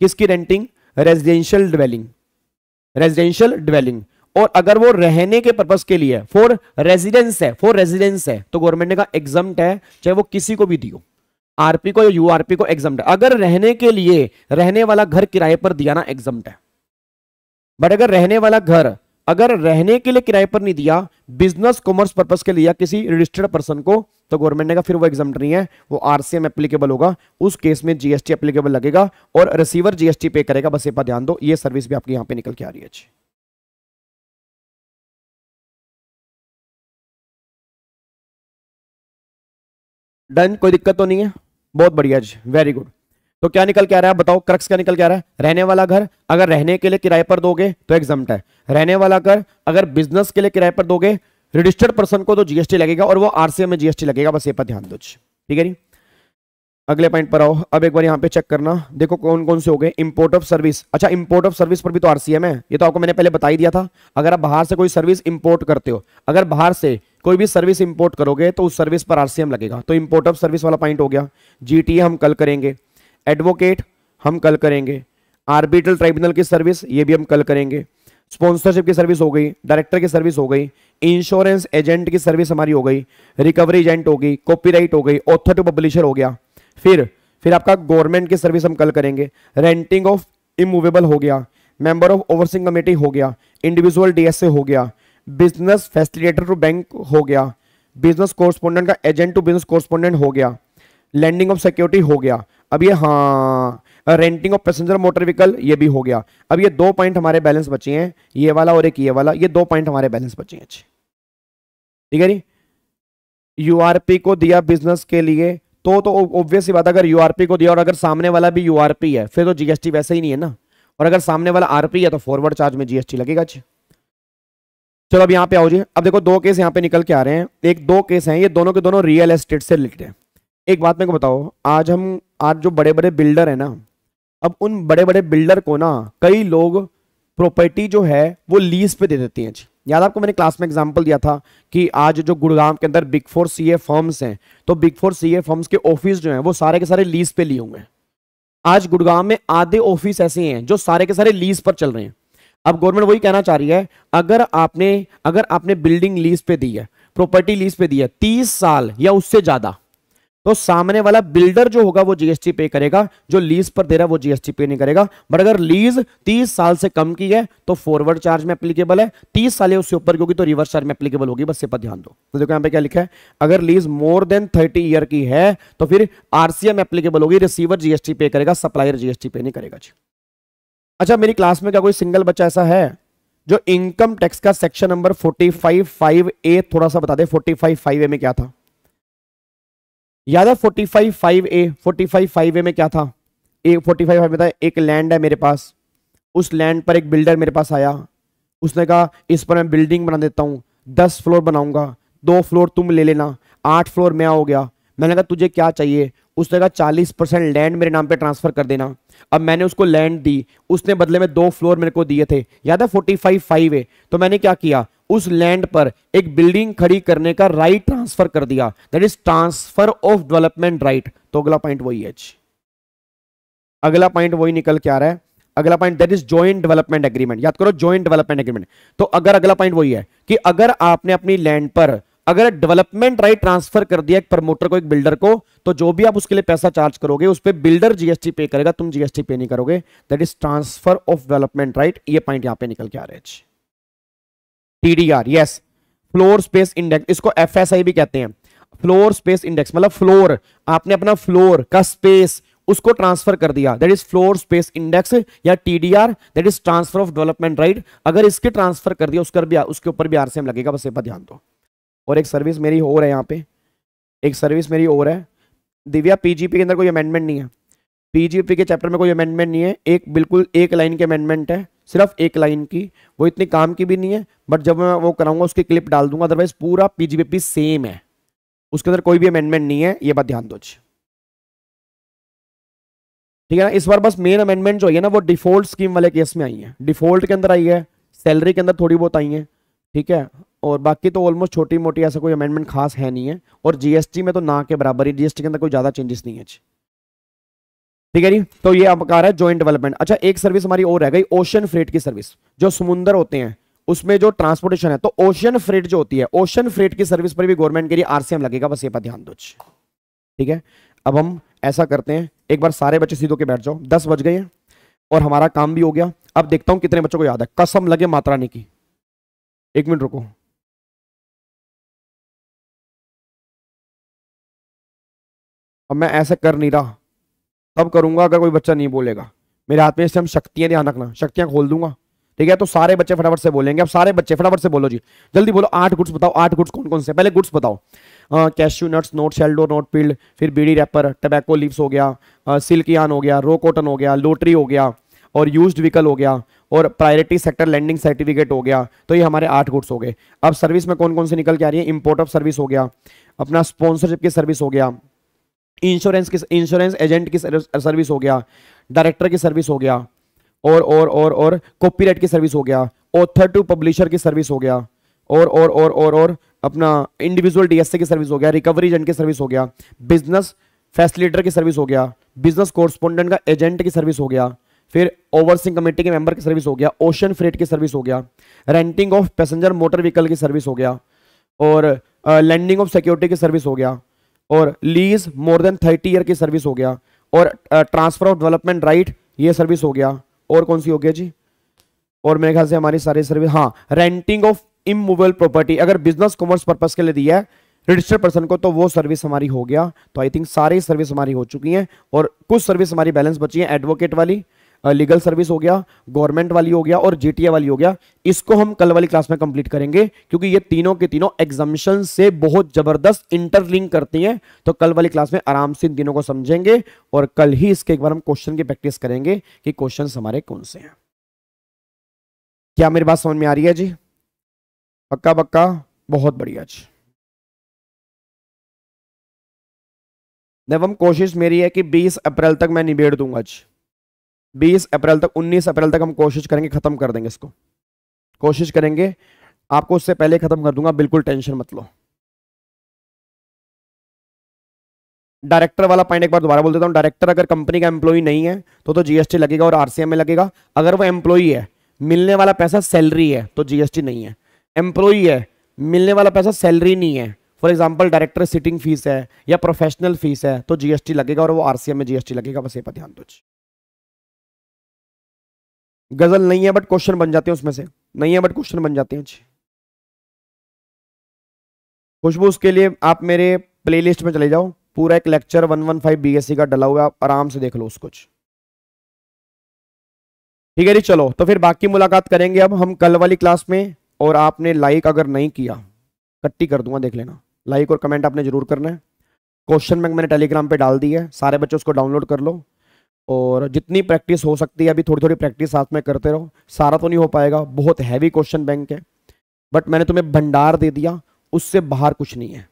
S2: किसकी renting residential dwelling residential dwelling और अगर वो रहने के पर्पज के लिए फॉर रेजिडेंस है फॉर रेजिडेंस है तो गवर्नमेंट ने कहा एग्जाम है चाहे वो किसी को भी दियो आरपी को या यूआरपी को एग्जाम अगर रहने के लिए रहने वाला घर किराए पर दिया ना एग्जाम है बट अगर रहने वाला घर अगर रहने के लिए किराए पर नहीं दिया बिजनेस कॉमर्स पर्पज के लिए किसी रजिस्टर्ड पर्सन को तो गवर्नमेंट ने कहा फिर वो एग्जाम नहीं है वो आरसीएम एप्लीकेबल होगा उस केस में जीएसटी एप्लीकेबल लगेगा और रिसीवर जीएसटी पे करेगा बस
S3: ये पर ध्यान दो ये सर्विस भी आपकी यहाँ पे निकल के आ रही है डन कोई दिक्कत तो नहीं है बहुत बढ़िया जी वेरी गुड तो क्या निकल के आ रहा है बताओ क्रक्स क्या निकल के आ रहा है रहने
S2: वाला घर अगर रहने के लिए किराए पर दोगे तो एग्जाम है रहने वाला घर अगर बिजनेस के लिए किराए पर दोगे रजिस्टर्ड पर्सन को तो जीएसटी लगेगा और वो आरसीएम में जीएसटी लगेगा बस ये पर ध्यान दो ठीक है नी अगले पॉइंट पर आओ अब एक बार यहाँ पे चेक करना देखो कौन कौन से हो गए इंपोर्ट ऑफ सर्विस अच्छा इंपोर्ट ऑफ सर्विस पर भी तो आरसीएम है ये तो आपको मैंने पहले बता ही दिया था अगर आप बाहर से कोई सर्विस इंपोर्ट करते हो अगर बाहर से कोई भी सर्विस इंपोर्ट करोगे तो उस सर्विस पर आरसीएम लगेगा तो इंपोर्ट ऑफ सर्विस वाला पॉइंट हो गया जी हम कल करेंगे एडवोकेट हम कल करेंगे आर्बिटल ट्राइब्यूनल की सर्विस ये भी हम कल करेंगे स्पॉन्सरशिप की सर्विस हो गई डायरेक्टर की सर्विस हो गई इंश्योरेंस एजेंट की सर्विस हमारी हो गई रिकवरी एजेंट हो गई कॉपी हो गई ऑथर टू पब्लिशर हो गया फिर फिर आपका गवर्नमेंट की सर्विस हम कल करेंगे रेंटिंग ऑफ इमूवेबल हो गया मेंबर ऑफ ओवरसिंग कमेटी हो गया इंडिविजुअल डीएसए हो गया बिजनेस फैसिलिटेटर टू बैंक हो गया बिजनेस कोरस्पोंडेंट का एजेंट टू बिजनेस कोरस्पोंडेंट हो गया लैंडिंग ऑफ सिक्योरिटी हो गया अब ये हाँ renting of passenger motor vehicle ये भी हो गया अब ये दो पॉइंट हमारे बैलेंस बचे हैं ये वाला और एक ये वाला ये दो पॉइंट हमारे बैलेंस बचे हैं ठीक है जी यूआरपी को दिया बिजनेस के लिए तो तो ऑब्वियस ही बात अगर यूआरपी को दिया और अगर सामने वाला भी यूआरपी है फिर तो जीएसटी वैसे ही नहीं है ना और अगर सामने वाला आरपी है तो फॉरवर्ड चार्ज में जीएसटी लगेगा जी चलो अब यहाँ पे आओ जी अब देखो दो केस यहाँ पे निकल के आ रहे हैं एक दो केस हैं ये दोनों के दोनों रियल एस्टेट से रिलेटेड हैं एक बात मेरे को बताओ आज हम आज जो बड़े बड़े बिल्डर हैं ना अब उन बड़े बड़े बिल्डर को ना कई लोग प्रॉपर्टी जो है वो लीज पे दे देती हैं जी याद आपको मैंने क्लास में एग्जांपल दिया था कि आज जो गुड़गांव के अंदर बिग फोर सीए फर्म्स हैं तो बिग फोर सीए फर्म्स के ऑफिस जो हैं वो सारे के सारे लीज पे लिए हुए हैं आज गुड़गांव में आधे ऑफिस ऐसे हैं जो सारे के सारे लीज पर चल रहे हैं अब गवर्नमेंट वही कहना चाह रही है अगर आपने अगर आपने बिल्डिंग लीज पे दी है प्रॉपर्टी लीज पे दी है तीस साल या उससे ज्यादा तो सामने वाला बिल्डर जो होगा वो जीएसटी पे करेगा जो लीज पर दे रहा है वो जीएसटी पे नहीं करेगा बट अगर लीज 30 साल से कम की है तो फॉरवर्ड चार्ज में एप्लीकेबल है 30 साल उससे ऊपर की होगी तो रिवर्स चार्ज में एप्लीकेबल होगी बस ये पर ध्यान दो तो देखो यहां पे क्या लिखा है अगर lease more than thirty year की है तो फिर आरसीएम एप्लीकेबल होगी रिसीवर जीएसटी पे करेगा सप्लायर जीएसटी पे नहीं करेगा जी अच्छा मेरी क्लास में क्या कोई सिंगल बच्चा ऐसा है जो इनकम टैक्स का section number forty five five A थोड़ा सा बता दे फोर्टी फाइव फाइव ए में क्या था याद है forty five five A forty five five A में क्या था ए फोर्टी फाइव फाइव में था एक लैंड है मेरे पास उस लैंड पर एक बिल्डर मेरे पास आया उसने कहा इस पर मैं बिल्डिंग बना देता हूँ दस फ्लोर बनाऊंगा दो फ्लोर तुम ले लेना आठ फ्लोर मैं हो गया मैंने कहा तुझे क्या चाहिए उस जगह 40 परसेंट लैंड मेरे नाम पे ट्रांसफर कर देना अब मैंने उसको लैंड दी उसने बदले में दो फ्लोर मेरे को दिए थे याद है फोर्टी फाइव फाइव है तो मैंने क्या किया उस लैंड पर एक बिल्डिंग खड़ी करने का राइट ट्रांसफर कर दिया that is transfer of development right तो अगला पॉइंट वही है अगला पॉइंट वही निकल के आ रहा है अगला point that is joint development agreement याद करो ज्वाइंट डेवलपमेंट एग्रीमेंट तो अगर अगला पॉइंट वही है कि अगर आपने अपनी लैंड पर अगर डेवलपमेंट राइट ट्रांसफर कर दिया एक प्रमोटर को एक बिल्डर को तो जो भी आप उसके लिए पैसा चार्ज करोगे उस पर बिल्डर जीएसटी पे करेगा तुम जीएसटी पे नहीं करोगे that is transfer of development right ये पॉइंट यहां पे निकल के आ रहे TDR yes floor space index इसको एफ भी कहते हैं फ्लोर स्पेस इंडेक्स मतलब फ्लोर आपने अपना फ्लोर का स्पेस उसको ट्रांसफर कर दिया that is floor space index या TDR that is transfer of development right अगर इसके ट्रांसफर कर दिया उसके भी उसके ऊपर भी आरसीएम लगेगा बस ये पर ध्यान दो तो. और एक सर्विस मेरी और है यहाँ पे एक सर्विस मेरी और है दिव्या पीजीपी के अंदर कोई अमेंडमेंट नहीं है पीजीपी के चैप्टर में कोई अमेंडमेंट नहीं है एक बिल्कुल एक लाइन की अमेंडमेंट है सिर्फ एक लाइन की वो इतनी काम की भी नहीं है बट जब मैं वो कराऊंगा उसकी क्लिप डाल दूंगा अदरवाइज पूरा पीजीपीपी सेम है उसके अंदर कोई भी अमेंडमेंट नहीं है ये बात ध्यान दो ठीक है ना इस बार बस मेन अमेंडमेंट जो है ना वो डिफॉल्ट स्कीम वाले केस में आई है डिफॉल्ट के अंदर आई है सैलरी के अंदर थोड़ी बहुत आई है ठीक है और बाकी तो ऑलमोस्ट छोटी मोटी ऐसा कोई अमेंडमेंट खास है नहीं है और जीएसटी में तो ना के बराबर ही जीएसटी के अंदर कोई ज़्यादा चेंजेस नहीं है ठीक है जी तो ये आप आ रहा है जॉइंट डेवलपमेंट अच्छा एक सर्विस हमारी और रह गई ओशन फ्रेट की सर्विस जो समुंदर होते हैं उसमें जो ट्रांसपोर्टेशन है तो ओशन फ्रेट जो होती है ओशन फ्रेट की सर्विस पर भी गवर्नमेंट के लिए आरसीएम लगेगा बस ये पर ध्यान दो ठीक है अब हम ऐसा करते हैं एक बार सारे बच्चे सीधो के बैठ जाओ दस बज गए हैं और हमारा काम भी
S3: हो गया अब देखता हूं कितने बच्चों को याद है कसम लगे मात्रा ने की एक मिनट रुको अब मैं ऐसे कर नहीं रहा तब करूंगा अगर कोई बच्चा नहीं बोलेगा मेरे हाथ में इससे हम शक्तियाँ
S2: ध्यान रखना शक्तियाँ खोल दूंगा ठीक है तो सारे बच्चे फटाफट से बोलेंगे अब सारे बच्चे फटाफट से बोलो जी जल्दी बोलो आठ गुड्स बताओ आठ गुड्स कौन कौन से पहले गुड्स बताओ cashew nuts not shelled not peeled फिर बीडी रैपर टबैको लिप्स हो गया सिल्क यान हो गया रो कॉटन हो गया लोटरी हो गया और यूज व्हीकल हो गया और प्रायोरिटी सेक्टर लैंडिंग सर्टिफिकेट हो गया तो ये हमारे आठ गुड्स हो गए अब सर्विस में कौन कौन से निकल के आ रही है इंपोर्ट ऑफ सर्विस हो गया अपना स्पॉन्सरशिप की सर्विस हो गया इंश्योरेंस किस इंश्योरेंस एजेंट की सर्विस हो गया डायरेक्टर की सर्विस हो गया और और और और कॉपीराइट की सर्विस हो गया ऑथर टू पब्लिशर की सर्विस हो गया और और और और और अपना इंडिविजुअल डीएसए की सर्विस हो गया रिकवरी एजेंट की सर्विस हो गया बिजनेस फैसिलिटर की सर्विस हो गया बिजनेस कोरस्पोंडेंट का एजेंट की सर्विस हो गया फिर ओवरसिंग कमेटी के मेंबर की सर्विस हो गया ओशन फ्रेट की सर्विस हो गया renting of passenger motor vehicle की सर्विस हो गया और लैंडिंग ऑफ सिक्योरिटी की सर्विस हो गया और lease more than thirty year की सर्विस हो गया और ट्रांसफर ऑफ डेवलपमेंट राइट ये सर्विस हो गया और कौन सी हो गया जी और मेरे ख्याल से हमारी सारी सर्विस हाँ रेंटिंग ऑफ इमूवेबल प्रॉपर्टी अगर बिजनेस कॉमर्स पर्पज के लिए दिया है रजिस्टर्ड पर्सन को तो वो सर्विस हमारी हो गया तो आई थिंक सारी सर्विस हमारी हो चुकी है और कुछ सर्विस हमारी बैलेंस बची है एडवोकेट वाली लीगल सर्विस हो गया गवर्नमेंट वाली हो गया और जीटीए वाली हो गया इसको हम कल वाली क्लास में कंप्लीट करेंगे क्योंकि ये तीनों के तीनों एग्जामिशन से बहुत जबरदस्त इंटरलिंक करती हैं तो कल वाली क्लास में आराम से इन तीनों को समझेंगे और कल ही इसके एक बार हम क्वेश्चन की प्रैक्टिस करेंगे कि क्वेश्चन हमारे कौन से हैं
S3: क्या मेरी बात समझ में आ रही है जी पक्का पक्का बहुत बढ़िया जी देव कोशिश मेरी है कि 20 अप्रैल तक मैं निबेड़ दूंगा जी बीस अप्रैल तक उन्नीस अप्रैल तक हम कोशिश करेंगे ख़त्म कर देंगे इसको कोशिश करेंगे आपको उससे पहले ख़त्म कर दूंगा बिल्कुल टेंशन मत लो डायरेक्टर वाला पॉइंट एक बार दोबारा बोल देता हूँ डायरेक्टर अगर कंपनी का एम्प्लॉई नहीं है तो तो जीएसटी लगेगा और आरसीएम में लगेगा
S2: अगर वो एम्प्लॉई है मिलने वाला पैसा सैलरी है तो जीएसटी नहीं है एम्प्लॉई है मिलने वाला पैसा सैलरी नहीं है for example director sitting fees है या प्रोफेशनल फीस है तो
S3: जीएसटी लगेगा और वो आरसीएम में जीएसटी लगेगा बस ये पर ध्यान दो गजल नहीं है बट क्वेश्चन बन जाते हैं उसमें से नहीं है बट क्वेश्चन बन जाते हैं जी खुशबू उसके लिए आप मेरे प्लेलिस्ट में चले जाओ पूरा एक lecture one one five B का डला हुआ आप आराम से देख लो उसको
S2: ठीक है जी चलो तो फिर बाकी मुलाकात करेंगे अब हम कल वाली क्लास में और आपने लाइक अगर नहीं किया कट्टी कर दूंगा देख लेना लाइक और कमेंट आपने जरूर करना है क्वेश्चन बैंक मैंने टेलीग्राम पे डाल दी है सारे बच्चे उसको डाउनलोड कर लो और जितनी प्रैक्टिस हो सकती है अभी थोड़ी थोड़ी प्रैक्टिस साथ में करते रहो सारा तो नहीं हो पाएगा बहुत हैवी क्वेश्चन बैंक है बट मैंने तुम्हें भंडार दे दिया उससे बाहर कुछ नहीं है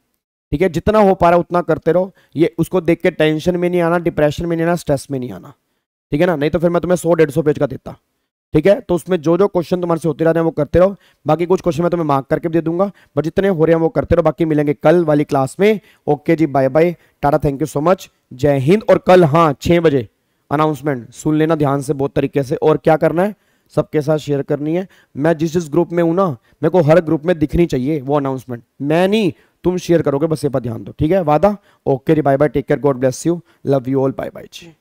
S2: ठीक है जितना हो पा रहा है उतना करते रहो ये उसको देख के टेंशन में नहीं आना डिप्रेशन में नहीं आना स्ट्रेस में नहीं आना ठीक है ना नहीं तो फिर मैं तुम्हें सौ डेढ़ सौ पेज का देता ठीक है तो उसमें जो जो क्वेश्चन तुम्हारे से होते रहते हैं वो करते रहो बाकी कुछ क्वेश्चन मैं तुम्हें मार्क करके दे दूंगा बट जितने हो रहे हैं वो करते रहो बाकी मिलेंगे कल वाली क्लास में ओके जी bye bye tata thank you so much जय हिंद और कल हाँ छः बजे अनाउंसमेंट सुन लेना ध्यान से बहुत तरीके से और क्या करना है सबके साथ शेयर करनी है मैं जिस जिस ग्रुप में हूं ना मेरे को हर ग्रुप में दिखनी चाहिए वो अनाउंसमेंट मैं नहीं तुम शेयर करोगे बस ये पर ध्यान दो ठीक है वादा ओके री bye bye take care God
S3: bless you love you all bye bye ji